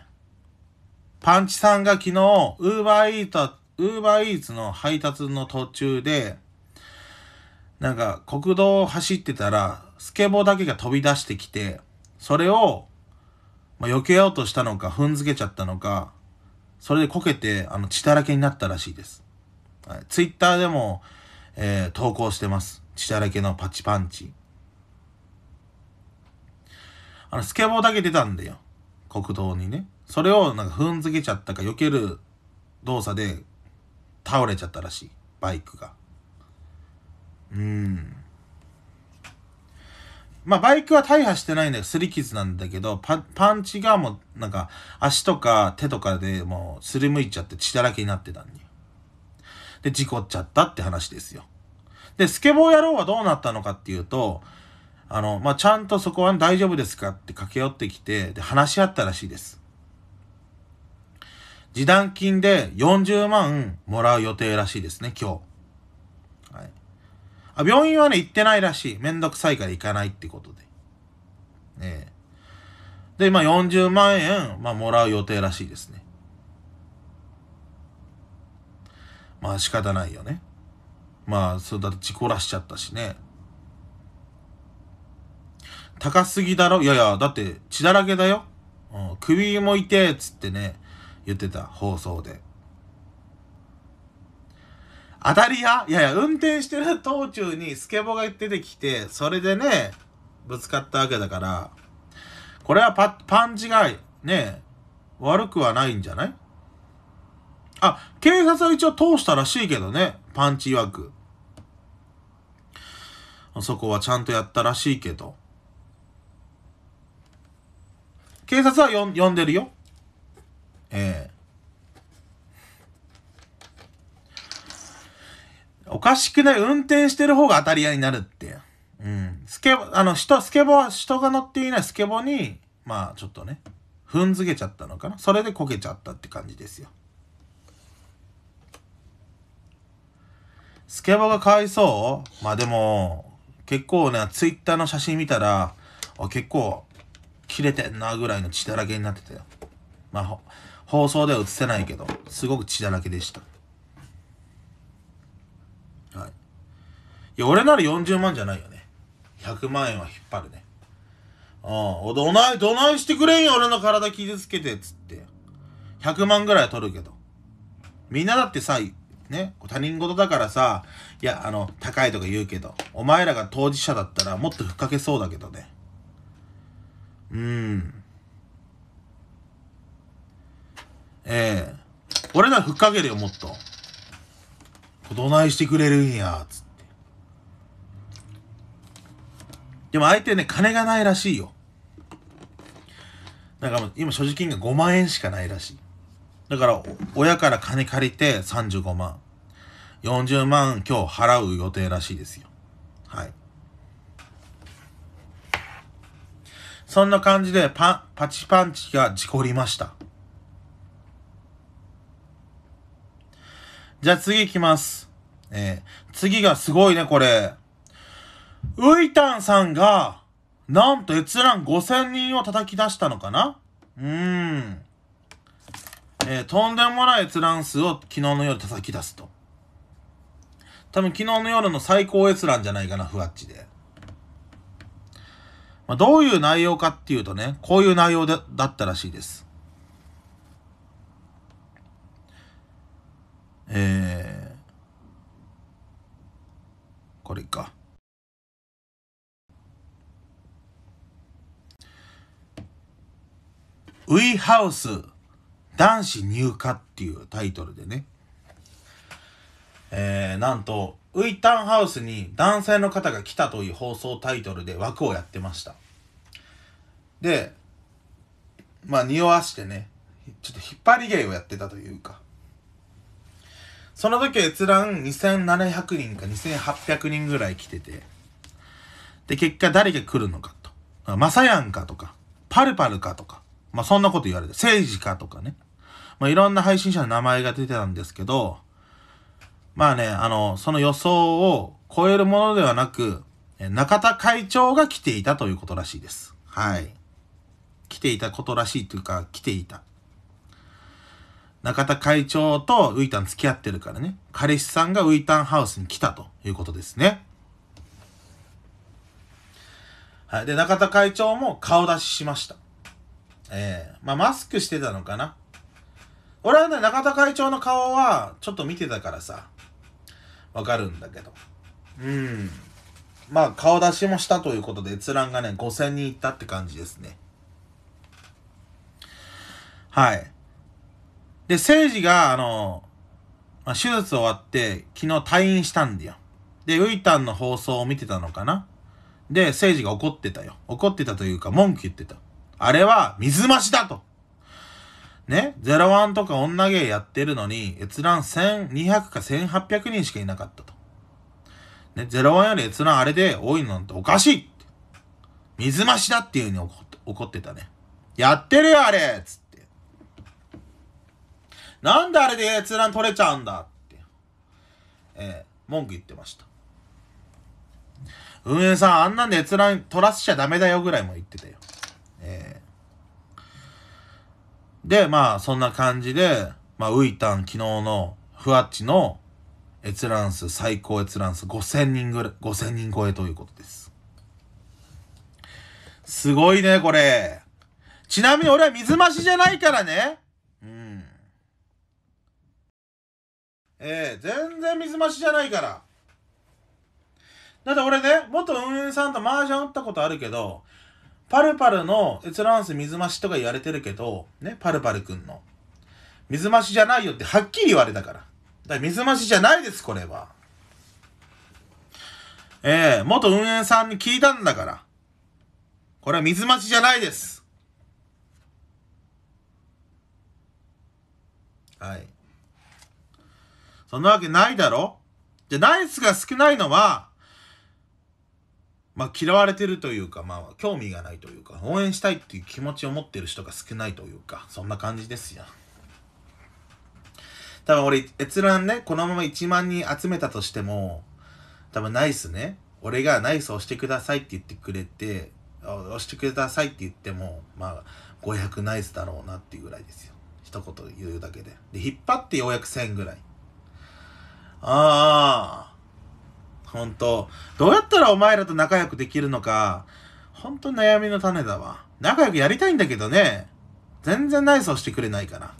Speaker 1: ー、パンチさんが昨日、ウーバーイート、ウーバーイーツの配達の途中で、なんか国道を走ってたら、スケボーだけが飛び出してきて、それをまあ、避けようとしたのか、踏んづけちゃったのか、それでこけて、あの、血だらけになったらしいです。はい、ツイッターでも、えー、投稿してます。血だらけのパチパンチ。あの、スケボーだけ出たんだよ。国道にね。それをなんか踏んづけちゃったか、避ける動作で倒れちゃったらしい。バイクが。うん。まあ、バイクは大破してないんだけど、擦り傷なんだけど、パンチがもう、なんか、足とか手とかでもう、すりむいちゃって血だらけになってたんに。で、事故っちゃったって話ですよ。で、スケボー野郎はどうなったのかっていうと、あの、まあ、ちゃんとそこは大丈夫ですかって駆け寄ってきて、で、話し合ったらしいです。示談金で40万もらう予定らしいですね、今日。あ、病院はね、行ってないらしい。めんどくさいから行かないってことで。ねえ。で、まあ40万円、まあもらう予定らしいですね。まあ仕方ないよね。まあ、そうだって事故らしちゃったしね。高すぎだろいやいや、だって血だらけだよ。うん、首も痛えっつってね、言ってた、放送で。当たり屋いやいや、運転してる道中にスケボーが出てきて、それでね、ぶつかったわけだから、これはパパンチが、ね、悪くはないんじゃないあ、警察は一応通したらしいけどね、パンチ曰く。そこはちゃんとやったらしいけど。警察は呼んでるよ。ええーおかしくない運転してる方が当たり屋になるって。うん。スケボ、あの、人、スケボー、人が乗っていないスケボーに、まあ、ちょっとね、踏んづけちゃったのかな。それでこけちゃったって感じですよ。スケボーがかわいそうまあでも、結構ね、ツイッターの写真見たら、あ結構、切れてんなぐらいの血だらけになってたよ。まあ、放送では映せないけど、すごく血だらけでした。いや、俺なら40万じゃないよね。100万円は引っ張るね。うん。どない、どないしてくれんよ、俺の体傷つけて、つって。100万ぐらい取るけど。みんなだってさ、ね、他人事だからさ、いや、あの、高いとか言うけど、お前らが当事者だったらもっとふっかけそうだけどね。うーん。ええー、俺らふっかけるよ、もっと。どないしてくれるんや、つって。でも相手ね、金がないらしいよ。だから今所持金が5万円しかないらしい。だから親から金借りて35万。40万今日払う予定らしいですよ。はい。そんな感じでパ、パチパンチが事故りました。じゃあ次行きます。えー、次がすごいね、これ。ウイタンさんが、なんと閲覧5000人を叩き出したのかなうーん。えー、とんでもない閲覧数を昨日の夜叩き出すと。多分昨日の夜の最高閲覧じゃないかな、ふわっちで。まあ、どういう内容かっていうとね、こういう内容でだったらしいです。えー、これか。ウィハウス男子入荷っていうタイトルでね、えー、なんと、ウィタンハウスに男性の方が来たという放送タイトルで枠をやってました。で、まあ、匂わしてね、ちょっと引っ張り芸をやってたというか、その時閲覧2700人か2800人ぐらい来てて、で、結果誰が来るのかと、まさやんかとか、パルパルかとか、まあ、そんなこと言われて、政治家とかね。まあ、いろんな配信者の名前が出てたんですけど、まあね、あの、その予想を超えるものではなく、中田会長が来ていたということらしいです。はい。来ていたことらしいというか、来ていた。中田会長とウイタン付き合ってるからね、彼氏さんがウイタンハウスに来たということですね。はい。で、中田会長も顔出ししました。ええー、まあ、マスクしてたのかな。俺はね、中田会長の顔は、ちょっと見てたからさ、わかるんだけど。うん。まあ、顔出しもしたということで、閲覧がね、5000人いったって感じですね。はい。で、政治が、あの、まあ、手術終わって、昨日退院したんだよ。で、ウイタンの放送を見てたのかなで、政治が怒ってたよ。怒ってたというか、文句言ってた。あれは水増しだと。ね、01とか女芸やってるのに、閲覧1200か1800人しかいなかったと。ね、01より閲覧あれで多いのなんておかしい水増しだっていううに怒ってたね。やってるよ、あれつって。なんであれで閲覧取れちゃうんだって、えー、文句言ってました。運営さん、あんなんで閲覧取らせちゃダメだよぐらいも言ってたよ。で、まあ、そんな感じで、まあ、ウイタン昨日のふわっちの閲覧数、最高閲覧数5000人ぐらい、5000人超えということです。すごいね、これ。ちなみに俺は水増しじゃないからね。うん。ええー、全然水増しじゃないから。だって俺ね、元運営さんと麻雀打ったことあるけど、パルパルの閲覧数水増しとか言われてるけど、ね、パルパルくんの。水増しじゃないよってはっきり言われたから。だから水増しじゃないです、これは。ええー、元運営さんに聞いたんだから。これは水増しじゃないです。はい。そんなわけないだろじゃ、ナイスが少ないのは、まあ、嫌われてるというか、まあ、興味がないというか、応援したいっていう気持ちを持ってる人が少ないというか、そんな感じですよ。多分俺、閲覧ね、このまま1万人集めたとしても、多分ナイスね、俺がナイス押してくださいって言ってくれて、押してくださいって言っても、まあ、500ナイスだろうなっていうぐらいですよ。一言言うだけで。で、引っ張ってようやく1000ぐらい。ああ。本当どうやったらお前らと仲良くできるのか、本当悩みの種だわ。仲良くやりたいんだけどね。全然内装してくれないから。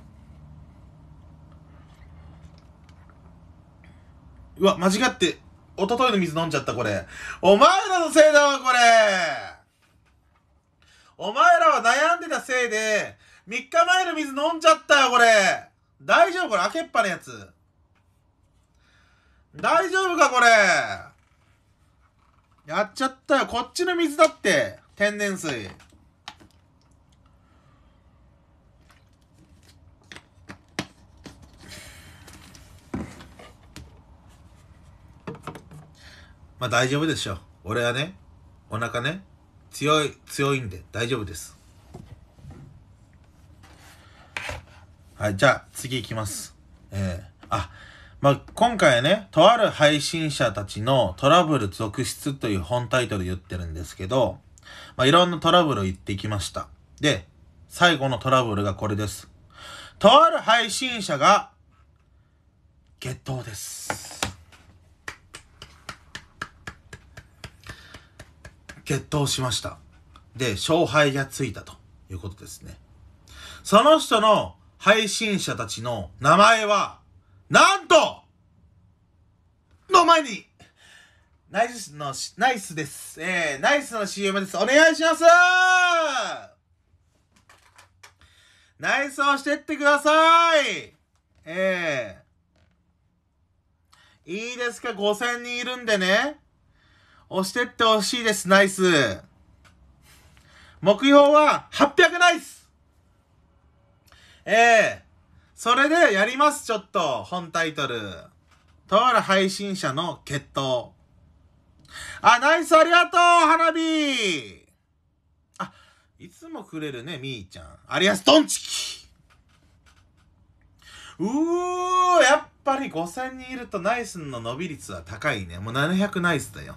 Speaker 1: うわ、間違って、おとといの水飲んじゃった、これ。お前らのせいだわ、これお前らは悩んでたせいで、3日前の水飲んじゃったよ、これ大丈夫これ、開けっぱのやつ。大丈夫かこれやっちゃったよ。こっちの水だって。天然水。まあ大丈夫でしょう。俺はね、お腹ね、強い、強いんで大丈夫です。はい、じゃあ次行きます。えー、あ、まあ、今回ね、とある配信者たちのトラブル続出という本タイトル言ってるんですけど、まあ、いろんなトラブルを言ってきました。で、最後のトラブルがこれです。とある配信者が、決闘です。決闘しました。で、勝敗がついたということですね。その人の配信者たちの名前は、なんとの前に、ナイスの、ナイスです。えー、ナイスの CM です。お願いしますナイスをしてってくださいええー、いいですか ?5000 人いるんでね。押してってほしいです、ナイス。目標は800ナイスええーそれでやります、ちょっと。本タイトル。とある配信者の決闘。あ、ナイスありがとう花火あ、いつもくれるね、みーちゃん。アリアスドンチキうー、やっぱり5000人いるとナイスの伸び率は高いね。もう700ナイスだよ。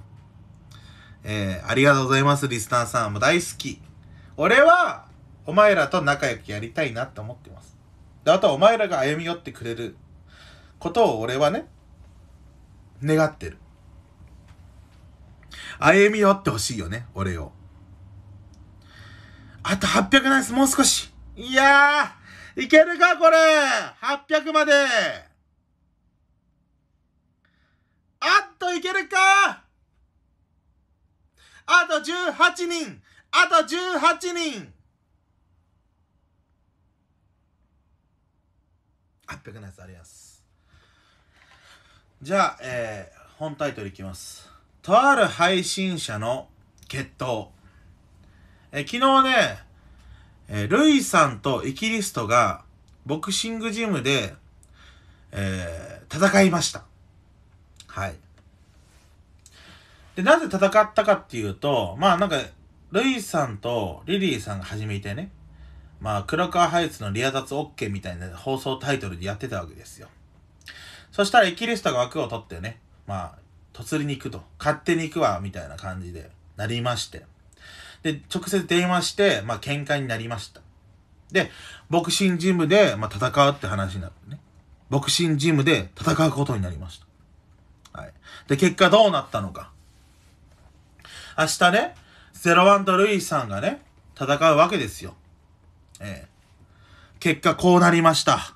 Speaker 1: えー、ありがとうございます、リスナーさん。も大好き。俺は、お前らと仲良くやりたいなって思ってます。であとはお前らが歩み寄ってくれることを俺はね、願ってる。歩み寄ってほしいよね、俺を。あと800なんです、もう少し。いやー、いけるか、これ !800 まであっといけるかあと18人あと18人800のやつありますじゃあ、えー、本タイトルいきますとある配信者の決闘えー、昨日ね、えー、ルイさんとイキリストがボクシングジムで、えー、戦いましたはいでなぜ戦ったかっていうとまあなんかルイさんとリリーさんが始めてねまあ、黒川ハイツのリア雑 OK みたいな放送タイトルでやってたわけですよ。そしたらエキリストが枠を取ってね、まあ、突りに行くと、勝手に行くわ、みたいな感じでなりまして。で、直接電話して、まあ、喧嘩になりました。で、ボクシングジムで、まあ、戦うって話になってね。ボクシングジムで戦うことになりました。はい。で、結果どうなったのか。明日ね、ゼロワンとルイさんがね、戦うわけですよ。ええ、結果こうなりました。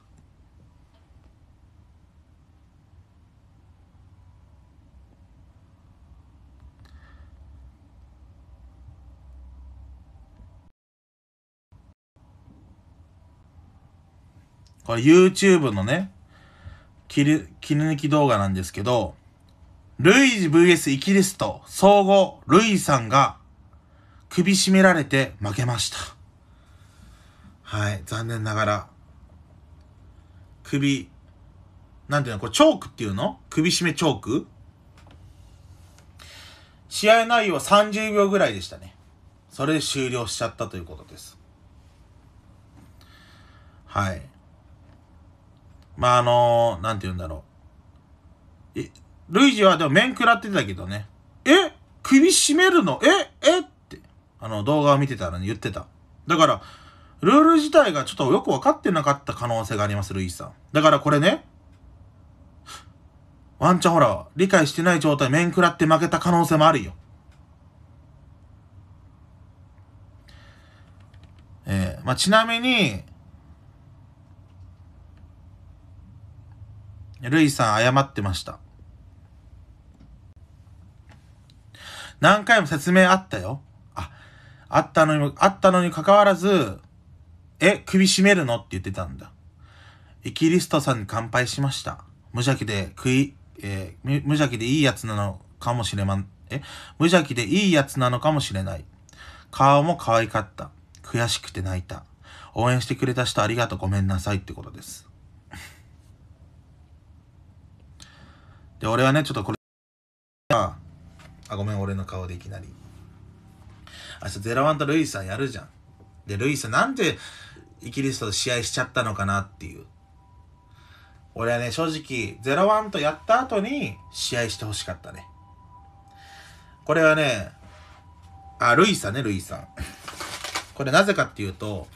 Speaker 1: これ YouTube のね、切り、切り抜き動画なんですけど、ルイージ VS イキリスト、総合、ルイさんが、首絞められて負けました。はい、残念ながら。首、なんていうのこれチョークっていうの首絞めチョーク試合内容は30秒ぐらいでしたね。それで終了しちゃったということです。はい。まあ、あのー、なんて言うんだろう。え、ルイジはでも面食らってたけどね。え首絞めるのええって、あの、動画を見てたらね、言ってた。だから、ルール自体がちょっとよく分かってなかった可能性があります、ルイさん。だからこれね、ワンチャンほら、理解してない状態、面食らって負けた可能性もあるよ。えー、まあ、ちなみに、ルイさん謝ってました。何回も説明あったよ。あ、あったのに、あったのにかかわらず、え、首絞めるのって言ってたんだ。イキリストさんに乾杯しました。無邪気で食い、えー、無邪気でいいやつなのかもしれまん、え、無邪気でいいやつなのかもしれない。顔も可愛かった。悔しくて泣いた。応援してくれた人ありがとうごめんなさいってことです。で、俺はね、ちょっとこれ、あ、ごめん、俺の顔でいきなり。あ、そゼラワンとルイさんやるじゃん。で、ルイさん、なんて、イギリスと試合しちゃったのかなっていう。俺はね、正直、0-1とやった後に試合してほしかったね。これはね、あ、ルイさんね、ルイさん。これなぜかっていうと、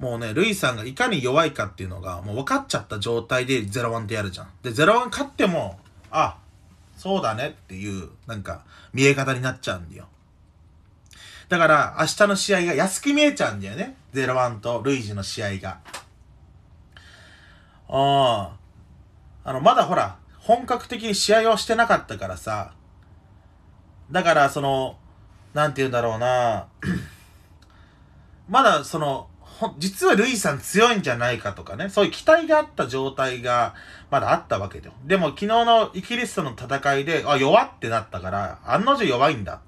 Speaker 1: もうね、ルイさんがいかに弱いかっていうのが、もう分かっちゃった状態で0-1でやるじゃん。で、0-1勝っても、あ、そうだねっていう、なんか、見え方になっちゃうんだよ。だから、明日の試合が安く見えちゃうんだよね。01とルイージの試合が。ああの、まだほら、本格的に試合をしてなかったからさ。だから、その、なんて言うんだろうな まだ、その、実はルイさん強いんじゃないかとかね、そういう期待があった状態がまだあったわけで。でも昨日のイギリスとの戦いで、あ、弱ってなったから、案の定弱いんだ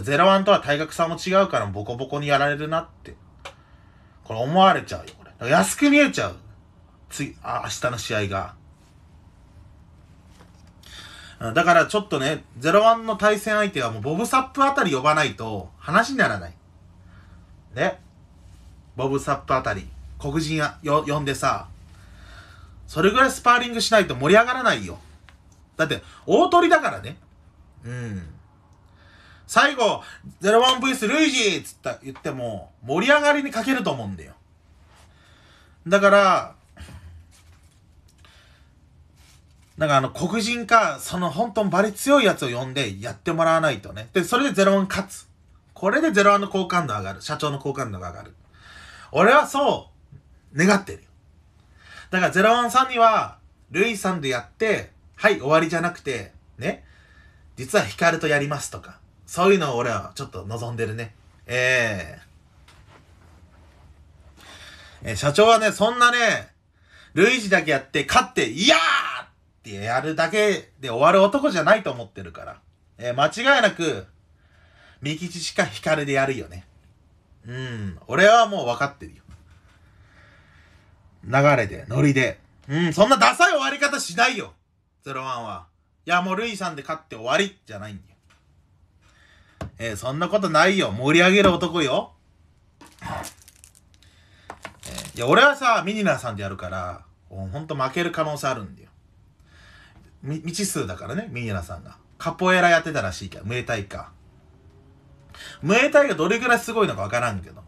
Speaker 1: じゃ、01とは体格差も違うからボコボコにやられるなって、これ思われちゃうよ、これ。安く見えちゃう。つい、あ、明日の試合が。だからちょっとね、01の対戦相手はもうボブサップあたり呼ばないと話にならない。ね。ボブサップあたり、黒人やよ呼んでさ、それぐらいスパーリングしないと盛り上がらないよ。だって、大鳥だからね。うん。最後、01VS ルイジーっつった言っても、盛り上がりに欠けると思うんだよ。だから、なんかあの、黒人か、その本当にバリ強いやつを呼んでやってもらわないとね。で、それで01勝つ。これで01の好感度上がる。社長の好感度が上がる。俺はそう、願ってるよ。だから01さんには、ルイさんでやって、はい、終わりじゃなくて、ね、実はヒカルとやりますとか、そういうのを俺はちょっと望んでるね。えー、え社長はね、そんなね、ルイージだけやって、勝って、いやーってやるだけで終わる男じゃないと思ってるから。えー、間違いなく、右吉しか光でやるよね。うん、俺はもう分かってるよ。流れで、ノリで。うん、そんなダサい終わり方しないよ。01は。いや、もうルイさんで勝って終わりじゃないんだよ。えー、そんなことないよ。盛り上げる男よ。えー、いや、俺はさ、ミニナーさんでやるから、ほんと負ける可能性あるんだよ。未知数だからね、ミニナーさんが。カポエラやってたらしいけど、ムエタイか。ムエタイがどれぐらいすごいのかわからんけど。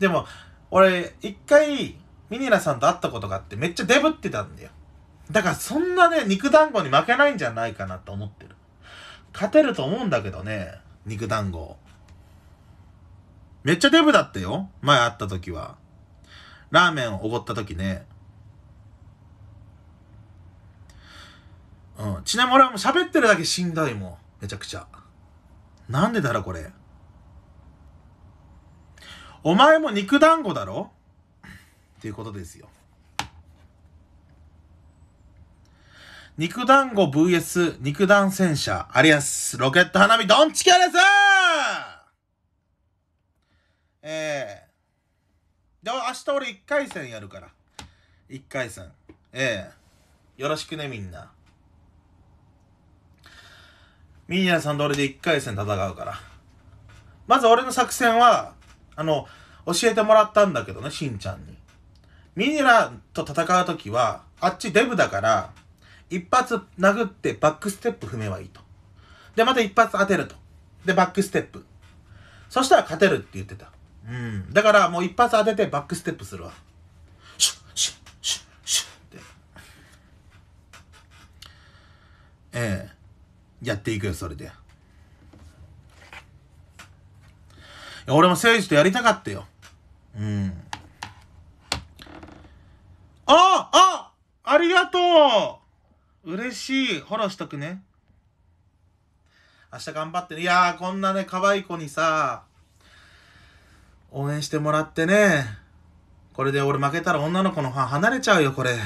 Speaker 1: でも、俺、一回、ミニラさんと会ったことがあって、めっちゃデブってたんだよ。だからそんなね、肉団子に負けないんじゃないかなと思ってる。勝てると思うんだけどね。肉団子。めっちゃデブだったよ。前会った時は。ラーメンをおごった時ね。うん。ちなみに俺はもう喋ってるだけしんどいもん。めちゃくちゃ。なんでだろ、これ。お前も肉団子だろっていうことですよ。肉団子 VS 肉団戦車、アリアス、ロケット花火、ドンチキャレスえー、で、明日俺1回戦やるから。1回戦。ええー、よろしくね、みんな。ミニアさんと俺で1回戦戦うから。まず俺の作戦は、あの、教えてもらったんだけどね、しんちゃんに。ミニラと戦うときは、あっちデブだから、一発殴ってバックステップ踏めばいいと。で、また一発当てると。で、バックステップ。そしたら勝てるって言ってた。うん。だからもう一発当ててバックステップするわ。シュッ、シュッ、シュッ、シュッって。ええー、やっていくよ、それで。俺も誠治とやりたかったよ。うん。ああありがとう嬉しいフォローしとくね明日頑張ってねいやーこんなね可愛い子にさ応援してもらってねこれで俺負けたら女の子のファン離れちゃうよこれ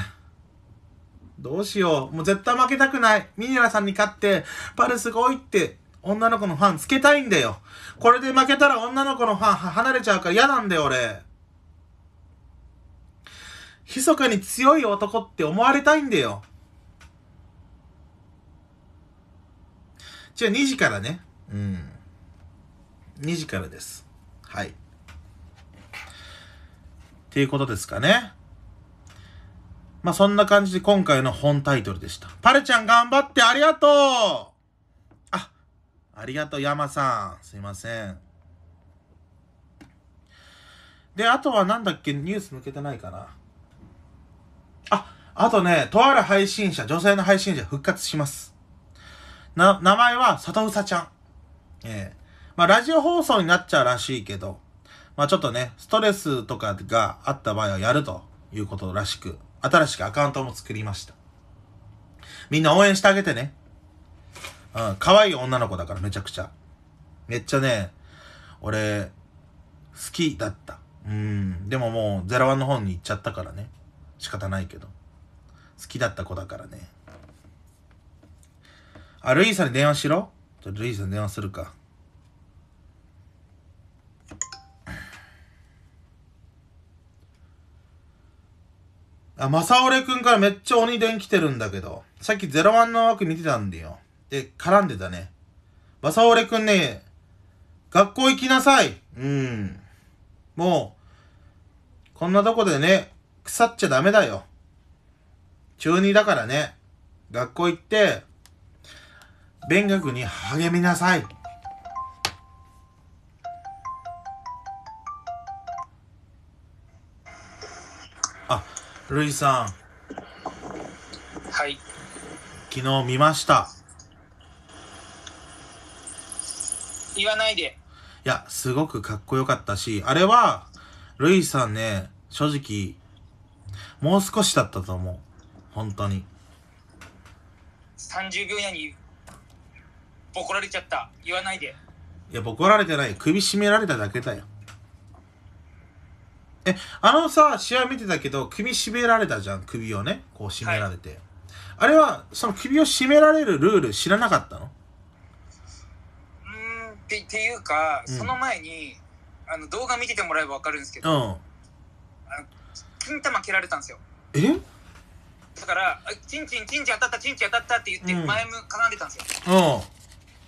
Speaker 1: どうしようもう絶対負けたくないミニラさんに勝ってパルすごいって女の子のファンつけたいんだよこれで負けたら女の子のファン離れちゃうから嫌なんだよ俺密かに強い男って思われたいんだよじゃあ2時からね。うん。2時からです。はい。っていうことですかね。まあ、そんな感じで今回の本タイトルでした。パルちゃん頑張ってありがとうあ、ありがとう、山さん。すいません。で、あとはなんだっけ、ニュース抜けてないかな。あ、あとね、とある配信者、女性の配信者復活します。な、名前は里うさちゃん。ええー、まあ、ラジオ放送になっちゃうらしいけど、まあ、ちょっとね、ストレスとかがあった場合はやるということらしく、新しくアカウントも作りました。みんな応援してあげてね。うん、可愛い女の子だからめちゃくちゃ。めっちゃね、俺、好きだった。うん。でももう、ゼ1ワンの方に行っちゃったからね。仕方ないけど。好きだった子だからね。あ、ルイーさんに電話しろじゃルイーさんに電話するか。あ、まさおれ君からめっちゃ鬼電来てるんだけど。さっき01の枠見てたんだよ。で、絡んでたね。まさおれ君ね、学校行きなさいうん。もう、こんなとこでね、腐っちゃダメだよ。中2だからね、学校行って、勉学に励みなさい。あ、ルイさん。はい。昨日見ました。
Speaker 3: 言わないで。
Speaker 1: いや、すごくかっこよかったし、あれは、ルイさんね、正直、もう少しだったと思う。本当に。
Speaker 2: 30
Speaker 3: 秒以内にボコられちゃった言わないで
Speaker 1: いやボコられてない首絞められただけだよえあのさ試合見てたけど首絞められたじゃん首をねこう絞められて、はい、あれはその首を絞められるルール知らなかったのうんってっていうか、うん、その
Speaker 3: 前にあの動画見ててもらえば分かるんですけど、うん、金玉蹴られたんですよえだから「チンチンチンチン当たったチンチン当たった」って言って前向かがんでたんですよ、うん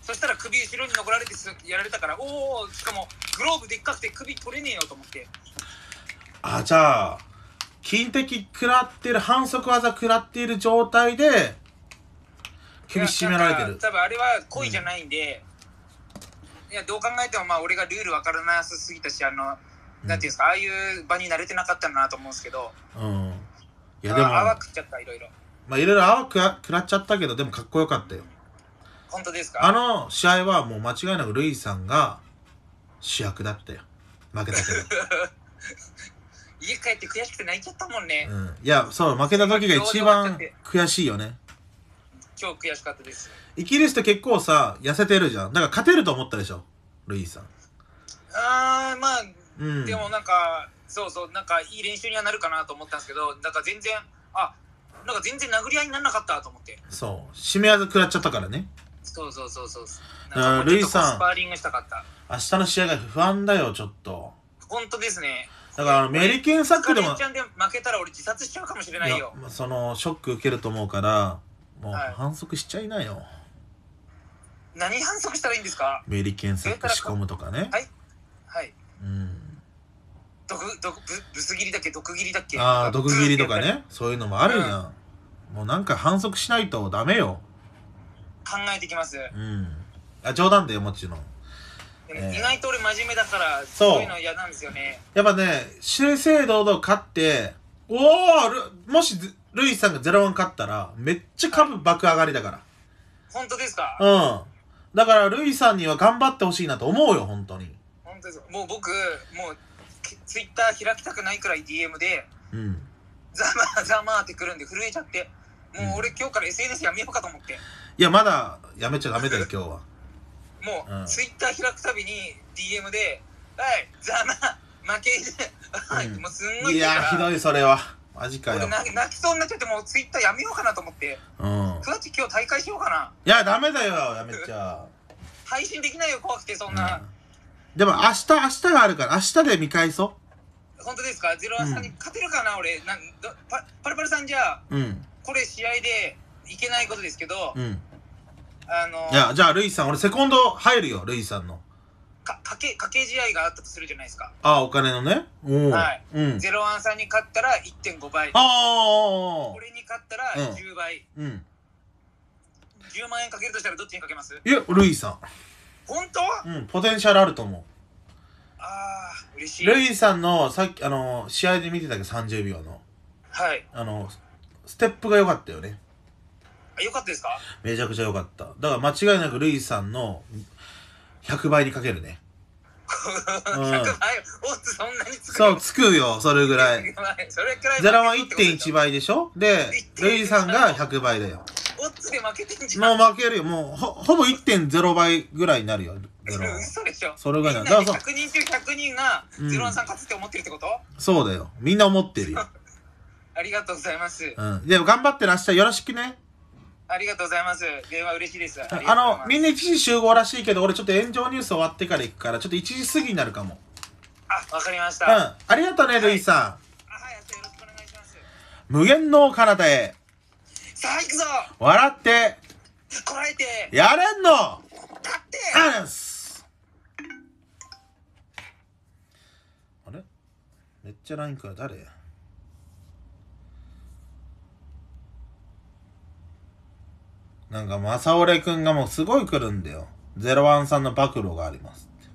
Speaker 3: そしたら首後ろに残られてやられたからおおしかもグローブでっかくて首取れねえよと思って
Speaker 1: あじゃあ金敵食らってる反則技食らっている状態で首絞められてる多
Speaker 3: 分あれは恋じゃないんで、うん、いやどう考えてもまあ俺がルール分からなすぎたしあの、なんていうんですかああいう場に慣れてなかったなと思うんですけど
Speaker 1: うんいやでも泡食っちゃったいろいろまあいろいろ泡くらっちゃったけどでもかっこよかったよ、うん本当ですかあの試合はもう間違いなくルイさんが主役だったよ負けたけど
Speaker 3: 家帰って悔しくて泣いちゃったもんね、うん、
Speaker 1: いやそう負けた時が一番悔しいよね
Speaker 3: 今日悔しかったです
Speaker 1: イギリスって結構さ痩せてるじゃんだから勝てると思ったでしょルイさん
Speaker 3: あーまあ、うん、でもなんかそうそうなんかいい練習にはなるかなと思ったんですけどなんか全然あなんか全然殴り合いにならなかったと思って
Speaker 1: そう締め技食らっちゃったからね
Speaker 3: そうそうそうそう
Speaker 1: なルイさん明日の試合が不安だよちょっと
Speaker 3: 本当ですね
Speaker 1: だからメリケンサックでも負
Speaker 3: けたら俺自殺しちゃうかもしれないよ
Speaker 1: そのショック受けると思うからもう反則しちゃいなよ、はい、
Speaker 3: 何反則したらいいんですか
Speaker 1: メリケンサック仕込むとかねは
Speaker 3: いはいうん毒毒ぶぶす切りだっけ毒切りだっ
Speaker 1: けああ毒切りとかねそういうのもあるやん、うん、もうなんか反則しないとダメよ
Speaker 3: 考えてきます。う
Speaker 1: ん。あ、冗談だよ、もちろん。でも意
Speaker 3: 外と俺真面目だから、そういうの嫌なんですよね。
Speaker 1: やっぱね、修正堂々勝って、おおもし、ルイさんが0-1勝ったら、めっちゃ株爆上がりだから。本当ですかうん。だから、ルイさんには頑張ってほしいなと思うよ、本当に。本当です。もう僕、もう、
Speaker 3: ツイッター開きたくないくらい DM で、うん、ざまざまってくるんで震えちゃって、もう俺今日から SNS やめようかと思って。うん
Speaker 1: いや、まだやめちゃダメだよ、今日は。も
Speaker 3: う、うん、ツイッター開くたびに DM で、はい、ざま、負けじゃ、
Speaker 1: うもうすんごいいや、ひどい、それは。マジかよ。泣
Speaker 3: きそうになっちゃって、もうツイッターやめようかなと思って。うん。ふわち今日大会しようかな。
Speaker 1: いや、ダメだよ、やめちゃ。
Speaker 3: 配信できないよ、怖くて、そんな。うん、
Speaker 1: でも、明日、明日があるから、明日で見返そ
Speaker 3: う。本当ですかゼロワさんに勝てるかな、俺。なんパパルパルさんじゃあ、うん、これ試合でいけないことですけど、うん、あのー、いや、じ
Speaker 1: ゃあ、ルイさん、俺、セコンド入るよ、ルイさんの。
Speaker 3: か、かけ、かけ試合があったと
Speaker 1: するじゃないですか。ああ、お金のね。おはい。うん。ゼロワンさんに勝ったら1.5倍。ああ。俺に勝ったら10倍。うん。うん、
Speaker 3: 10万円かけるとしたらどっちに
Speaker 1: かけますいや、ルイさん。本当うん、ポテンシャルあると思う。ああ、嬉しい。ルイさんの、さっき、あの、試合で見てたけど、30秒の。はい。あの、ステップが良かったよね。あ、よかったですかめちゃくちゃよかった。だから間違いなくルイさんの100倍にかけるね。100倍、うん、そんなにつくそう、つくよ、それぐらい。それくらい。ゼラは1.1倍でしょで、ルイさんが100倍だよ。オッズで負けてんじゃん。もう負けるよ。もうほ、ほぼ1.0倍ぐらいになるよ。ゼロ嘘でしょ。それぐらいなんだそう。
Speaker 3: 100人中100人が、ゼロワンさん勝つって思ってるって
Speaker 1: こと、うん、そうだよ。みんな思ってるよ。
Speaker 3: ありがとうございます。う
Speaker 1: ん。でも頑張ってらっしゃい。よろしくね。
Speaker 3: ありがとうございます。電話嬉しいです。ああ
Speaker 1: の、みんな1時集合らしいけど、俺ちょっと炎上ニュース終わってから行くから、ちょっと1時過ぎになるかも。
Speaker 3: あ、わかりました。うん。
Speaker 1: ありがとうね、い、ルイさん。あ、はい、よろしくお願いします。無限の彼方へ。さあ、行くぞ笑って。こらえて。やれんのだってあれめっちゃラインから誰なんか、まさおれくんがもうすごい来るんだよ。ゼロワンさんの暴露がありますって。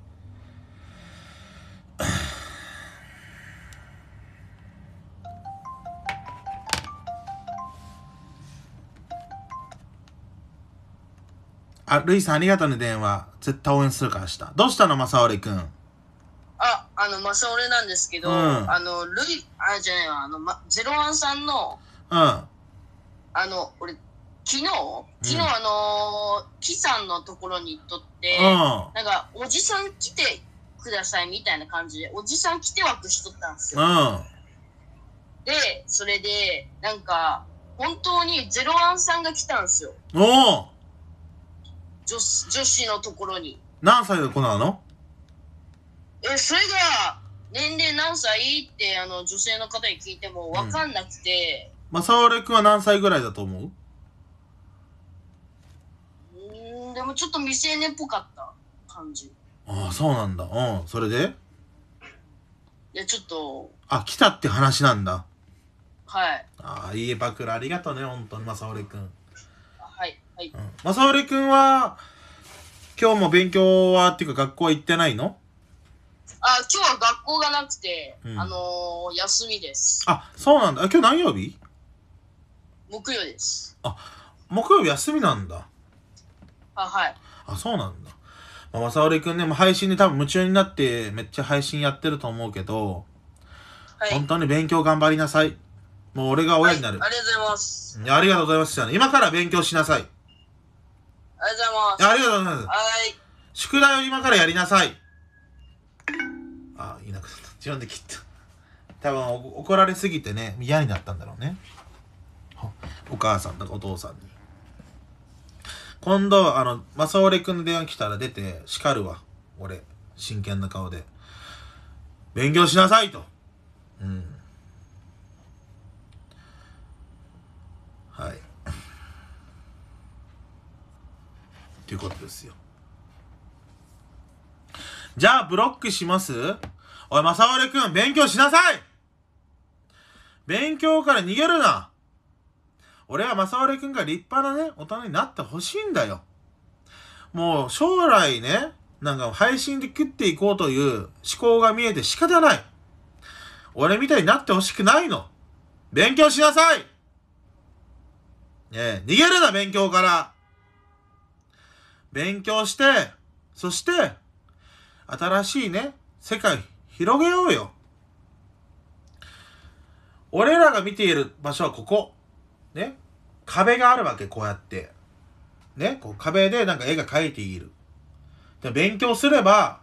Speaker 1: あ、ルイさんありがとうね、電話。絶対応援するからした。どうしたの、まさおれくん。
Speaker 4: あ、あの、まさおれなんですけど、うん、あの、ルイ、あ、じゃないわ、あの、ま、ゼロワンさんの、うん。あの、俺、昨日昨日、あのー、さんのところに行っとって、うん、なんか、おじさん来てくださいみたいな感じで、おじさん来て枠しとったんですよ。うん、で、それで、なんか、本当にゼロワンさんが来たんですよ。おお女女子のところに。
Speaker 1: 何歳の子なの
Speaker 4: え、それが、年齢何歳って、あの、女性の方に聞いても分かんなくて。
Speaker 1: まさおれくんは何歳ぐらいだと思う
Speaker 4: でもちょっと未成年っぽかった感じ
Speaker 1: ああそうなんだうんそれで
Speaker 4: いやちょっと
Speaker 1: あ来たって話なんだ
Speaker 4: はいあ
Speaker 1: あいいバクラありがとうね本当に正織君
Speaker 4: はいはい、
Speaker 1: うん、正織君は今日も勉強はっていうか学校は行ってないの
Speaker 4: あ今日は学校がなくて、うん、あのー、休みです
Speaker 1: あそうなんだ今日何曜日
Speaker 4: 木曜ですあ
Speaker 1: 木曜日休みなんだあ、はい。あ、そうなんだ。まあ、まさおりくんね、も配信で多分夢中になってめっちゃ配信やってると思うけど、はい、本当に勉強頑張りなさい。もう俺が親になる。は
Speaker 4: い、ありがとうございます。
Speaker 1: いや、ありがとうございます。じゃあ、今から勉強しなさい。あ
Speaker 4: りがとうございます。ありがとうございます。はい。
Speaker 1: 宿題を今からやりなさい。あ、いなくなった。自分で切った。多分怒られすぎてね、嫌になったんだろうね。お母さんとかお父さんに。今度、あの、正俺くんの電話来たら出て叱るわ。俺。真剣な顔で。勉強しなさいと。うん。はい。っていうことですよ。じゃあ、ブロックしますおい、正俺くん、勉強しなさい勉強から逃げるな俺は正織くんが立派なね、大人になってほしいんだよ。もう将来ね、なんか配信で食っていこうという思考が見えて仕方ない。俺みたいになってほしくないの。勉強しなさいねえ、逃げるな、勉強から。勉強して、そして、新しいね、世界広げようよ。俺らが見ている場所はここ。ね。壁があるわけ、こうやって。ね、こう壁でなんか絵が描いている。で勉強すれば、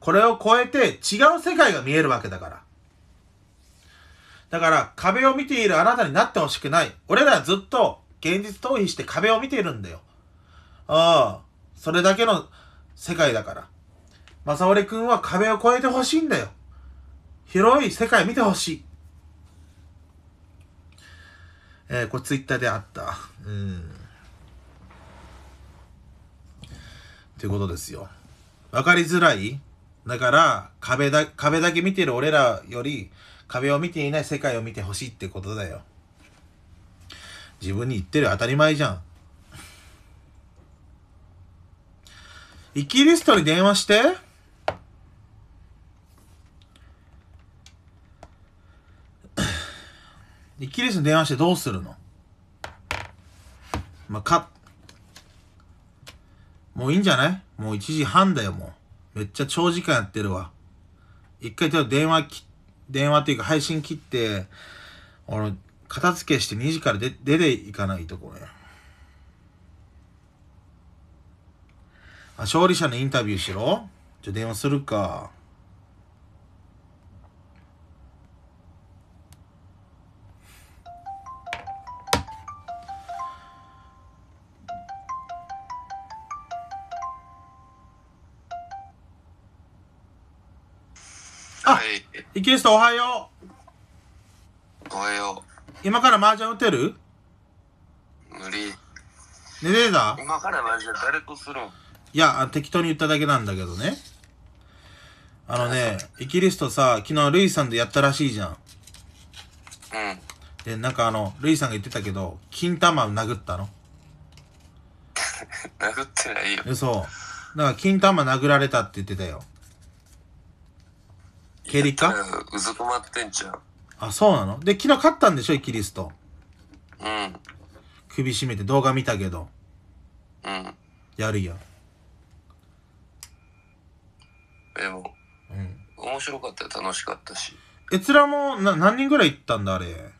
Speaker 1: これを超えて違う世界が見えるわけだから。だから、壁を見ているあなたになってほしくない。俺らはずっと現実逃避して壁を見ているんだよ。ああ、それだけの世界だから。まさおれくんは壁を越えてほしいんだよ。広い世界見てほしい。えー、これツイッターであった。うん。っていうことですよ。わかりづらいだから、壁だ、壁だけ見てる俺らより、壁を見ていない世界を見てほしいってことだよ。自分に言ってる当たり前じゃん。イキリストに電話してで、キリスに電話してどうするのまあ、か、もういいんじゃないもう1時半だよ、もう。めっちゃ長時間やってるわ。一回ちょっと電話き、電話っていうか配信切って、俺、片付けして2時から出ていかないと、これ。あ、勝利者のインタビューしろちょ、電話するか。はい。イキリストおはよう。おはよう。今から麻雀打てる無理。寝れだ
Speaker 4: 今から麻雀誰とするんい
Speaker 1: や、適当に言っただけなんだけどね。あのね、イキリストさ、昨日ルイさんでやったらしいじゃん。う
Speaker 4: ん。
Speaker 1: で、なんかあの、ルイさんが言ってたけど、金玉を殴ったの 殴ってないよ。嘘。だから金玉殴られたって言ってたよ。蹴りかうずくまってんじゃん。あ、そうなので、昨日勝ったんでしょ、イキリスト。うん。首絞めて動画見たけど。うん。やるや。でも、う
Speaker 4: ん。面白かったよ。楽しかったし。
Speaker 1: えつらも、な、何人ぐらい行ったんだ、あれ。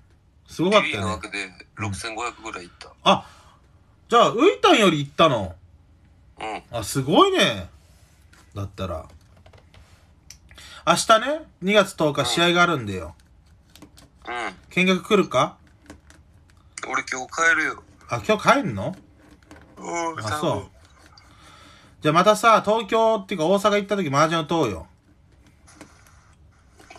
Speaker 1: すごかったのよね。枠で6500ぐらい行った。あ、じゃあ、ウイタンより行ったの。うん。あ、すごいね。だったら。明日ね、2月10日試合があるんだよ。うん。見学来るか俺今日帰るよ。あ、今日帰んのうん、あ、そう。じゃあまたさ、東京っていうか大阪行った時麻雀打とうよ。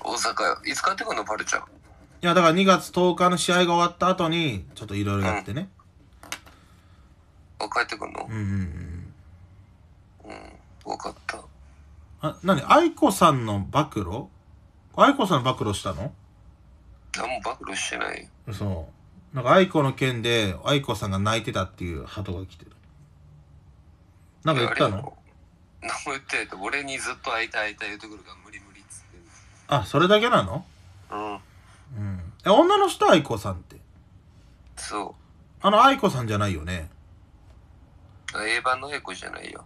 Speaker 4: 大阪、よ。いつ帰ってくんのバレちゃう。
Speaker 1: いや、だから2月10日の試合が終わった後に、ちょっといろいろやってね。あ、帰ってくんのうんうんうん。うん、わかった。あ、なに愛子さんの暴露愛子さんの暴露したの
Speaker 4: 何も暴露してない。
Speaker 1: そう。なんか愛子の件で愛子さんが泣いてたっていうハトが来てる。なんか言ったの何も言ってないと
Speaker 4: 俺にずっと会いたい会いたい言うところが無理無理っ
Speaker 1: つってあそれだけなのうん、うん、え女の人愛子さんってそうあの愛子さんじゃないよね A 版の A 子じゃないよ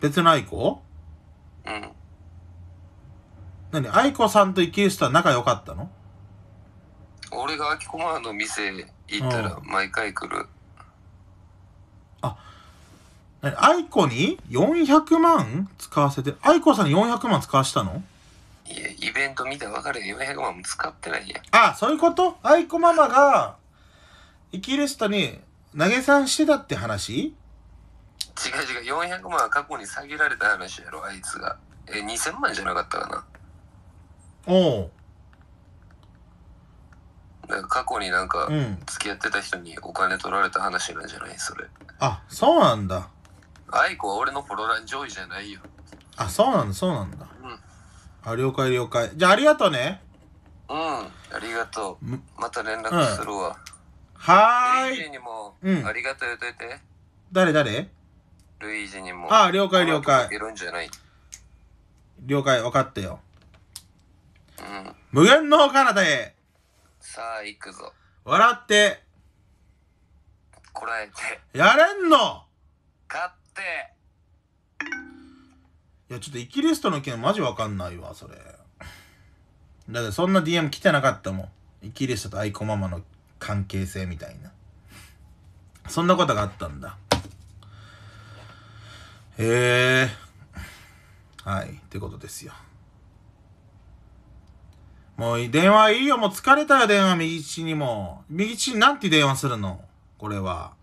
Speaker 1: 別の愛子うん何愛子さんと池内とは仲良かったの
Speaker 4: 俺が秋駒の店行ったら毎回来る
Speaker 1: あ、何愛子に400万使わせて愛子さんに400万使わしたの
Speaker 4: いやイベント見たら分かるよ400万も使ってないや
Speaker 1: あそういうこと愛子ママがイ生きる人に投げ銭してたって話
Speaker 4: 違う違う、400万は過去に下げられた話やろ、あいつが。え、2000万じゃなかったかな。おうなんか過去になんか付き合ってた人にお金取られた話なんじゃないそれ。
Speaker 1: あそうなんだ
Speaker 4: あいこは俺のフォロラン上位じゃないよ。
Speaker 1: あそうなんだそうなんだうん。うあ了解了解じゃあありがとうね
Speaker 4: うんありがとうまた連
Speaker 1: 絡するわ。はーいにも、うんありがとうい誰誰
Speaker 4: ルイージにも。ああ、了解了解。いるんじゃない
Speaker 1: 了解、分かったよ。うん。無限の彼方へ。さあ、行くぞ。笑って。こらえて。やれんの勝って。いや、ちょっとイキリストの件マジ分かんないわ、それ。だってそんな DM 来てなかったもん。イキリストと愛子ママの関係性みたいな。そんなことがあったんだ。へえ。はい。ってことですよ。もう、電話いいよ。もう疲れたよ、電話。右利にも。右利になんて電話するのこれは。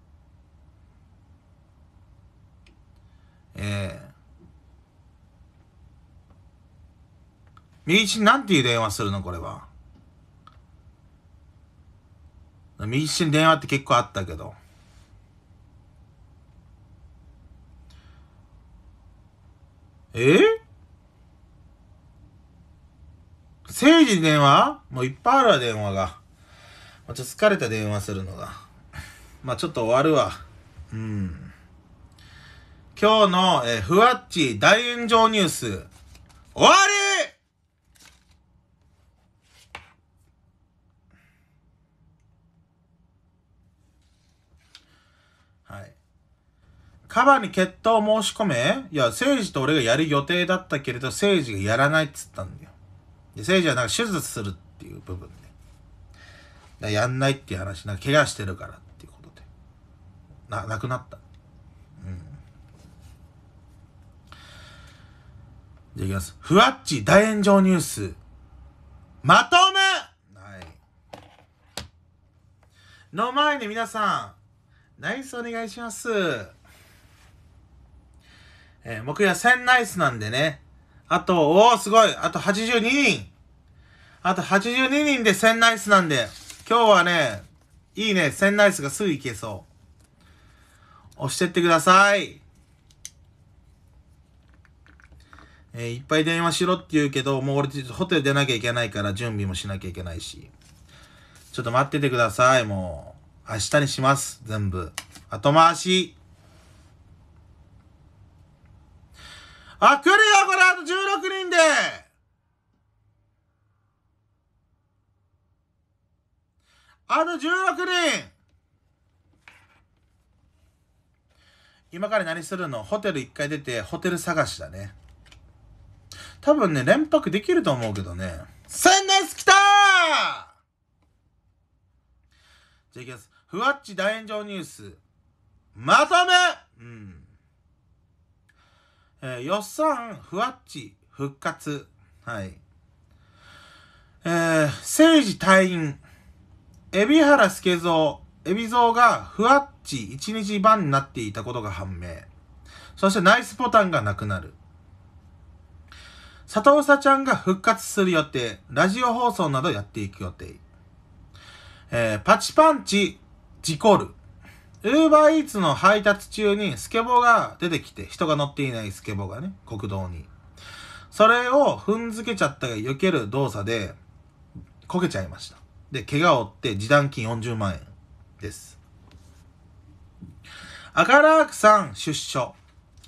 Speaker 1: ええー、右利になんていう電話するのこれは。右利に電話って結構あったけど。え政治電話もういっぱいあるわ、電話が。まちょっと疲れた電話するのが。まあちょっと終わるわ。うん。今日の、えー、ふわっち大炎上ニュース、終わりカバに決闘を申し込めいや、政治と俺がやる予定だったけれど、政治がやらないっつったんだよ。で、政治はなんか手術するっていう部分で。だやんないっていう話、なんか怪我してるからっていうことで。な、なくなった。うん。じゃあいきます。ふわっち大炎上ニュース。まとめはい。の前に皆さん、ナイスお願いします。えー、木曜1000ナイスなんでね。あと、おお、すごい。あと82人。あと82人で1000ナイスなんで、今日はね、いいね、1000ナイスがすぐいけそう。押してってください。えー、いっぱい電話しろって言うけど、もう俺ちょっとホテル出なきゃいけないから準備もしなきゃいけないし。ちょっと待っててください、もう。明日にします、全部。後回し。あ、来るよこれあと16人であと16人今から何するのホテル1回出て、ホテル探しだね。多分ね、連泊できると思うけどね。千年来たーじゃあいきます。ふわっち大炎上ニュース。まとめうん。えー、よっさん、ふわっち、復活。はい。えー、政治退院。海老原助三、海老蔵がふわっち一日番になっていたことが判明。そしてナイスボタンがなくなる。佐藤さちゃんが復活する予定。ラジオ放送などやっていく予定。えー、パチパンチ、事故る。ウーバーイーツの配達中にスケボーが出てきて、人が乗っていないスケボーがね、国道に。それを踏んづけちゃったが避ける動作で、こけちゃいました。で、怪我を負って示談金40万円です。赤ラークさん出所。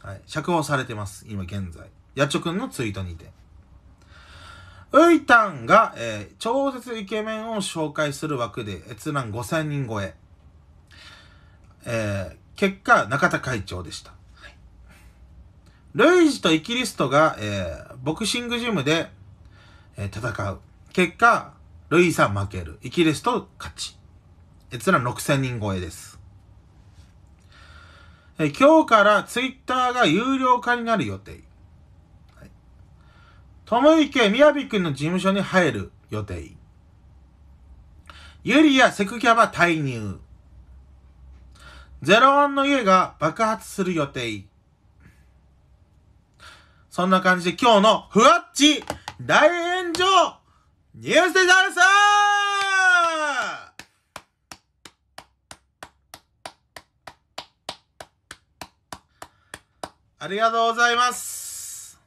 Speaker 1: はい。釈放されてます。今現在。八丁くんのツイートにて。ういたんが、えー、超絶イケメンを紹介する枠で閲覧5000人超え。えー、結果、中田会長でした。はい、ルイジとイキリストが、えー、ボクシングジムで、えー、戦う。結果、ルイさん負ける。イキリスト勝ち。閲覧6000人超えです。えー、今日からツイッターが有料化になる予定。ともいけみやびくんの事務所に入る予定。ユリアセクキャバ退入。ゼロワンの家が爆発する予定。そんな感じで今日のふわっち大炎上ニュースでざるさありがとうございます。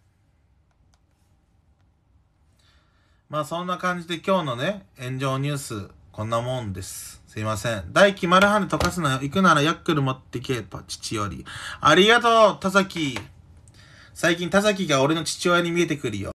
Speaker 1: まあそんな感じで今日のね、炎上ニュース、こんなもんです。すいません。大気丸はね溶かすなよ。行くならヤックル持ってけと、父より。ありがとう、田崎。最近田崎が俺の父親に見えてくるよ。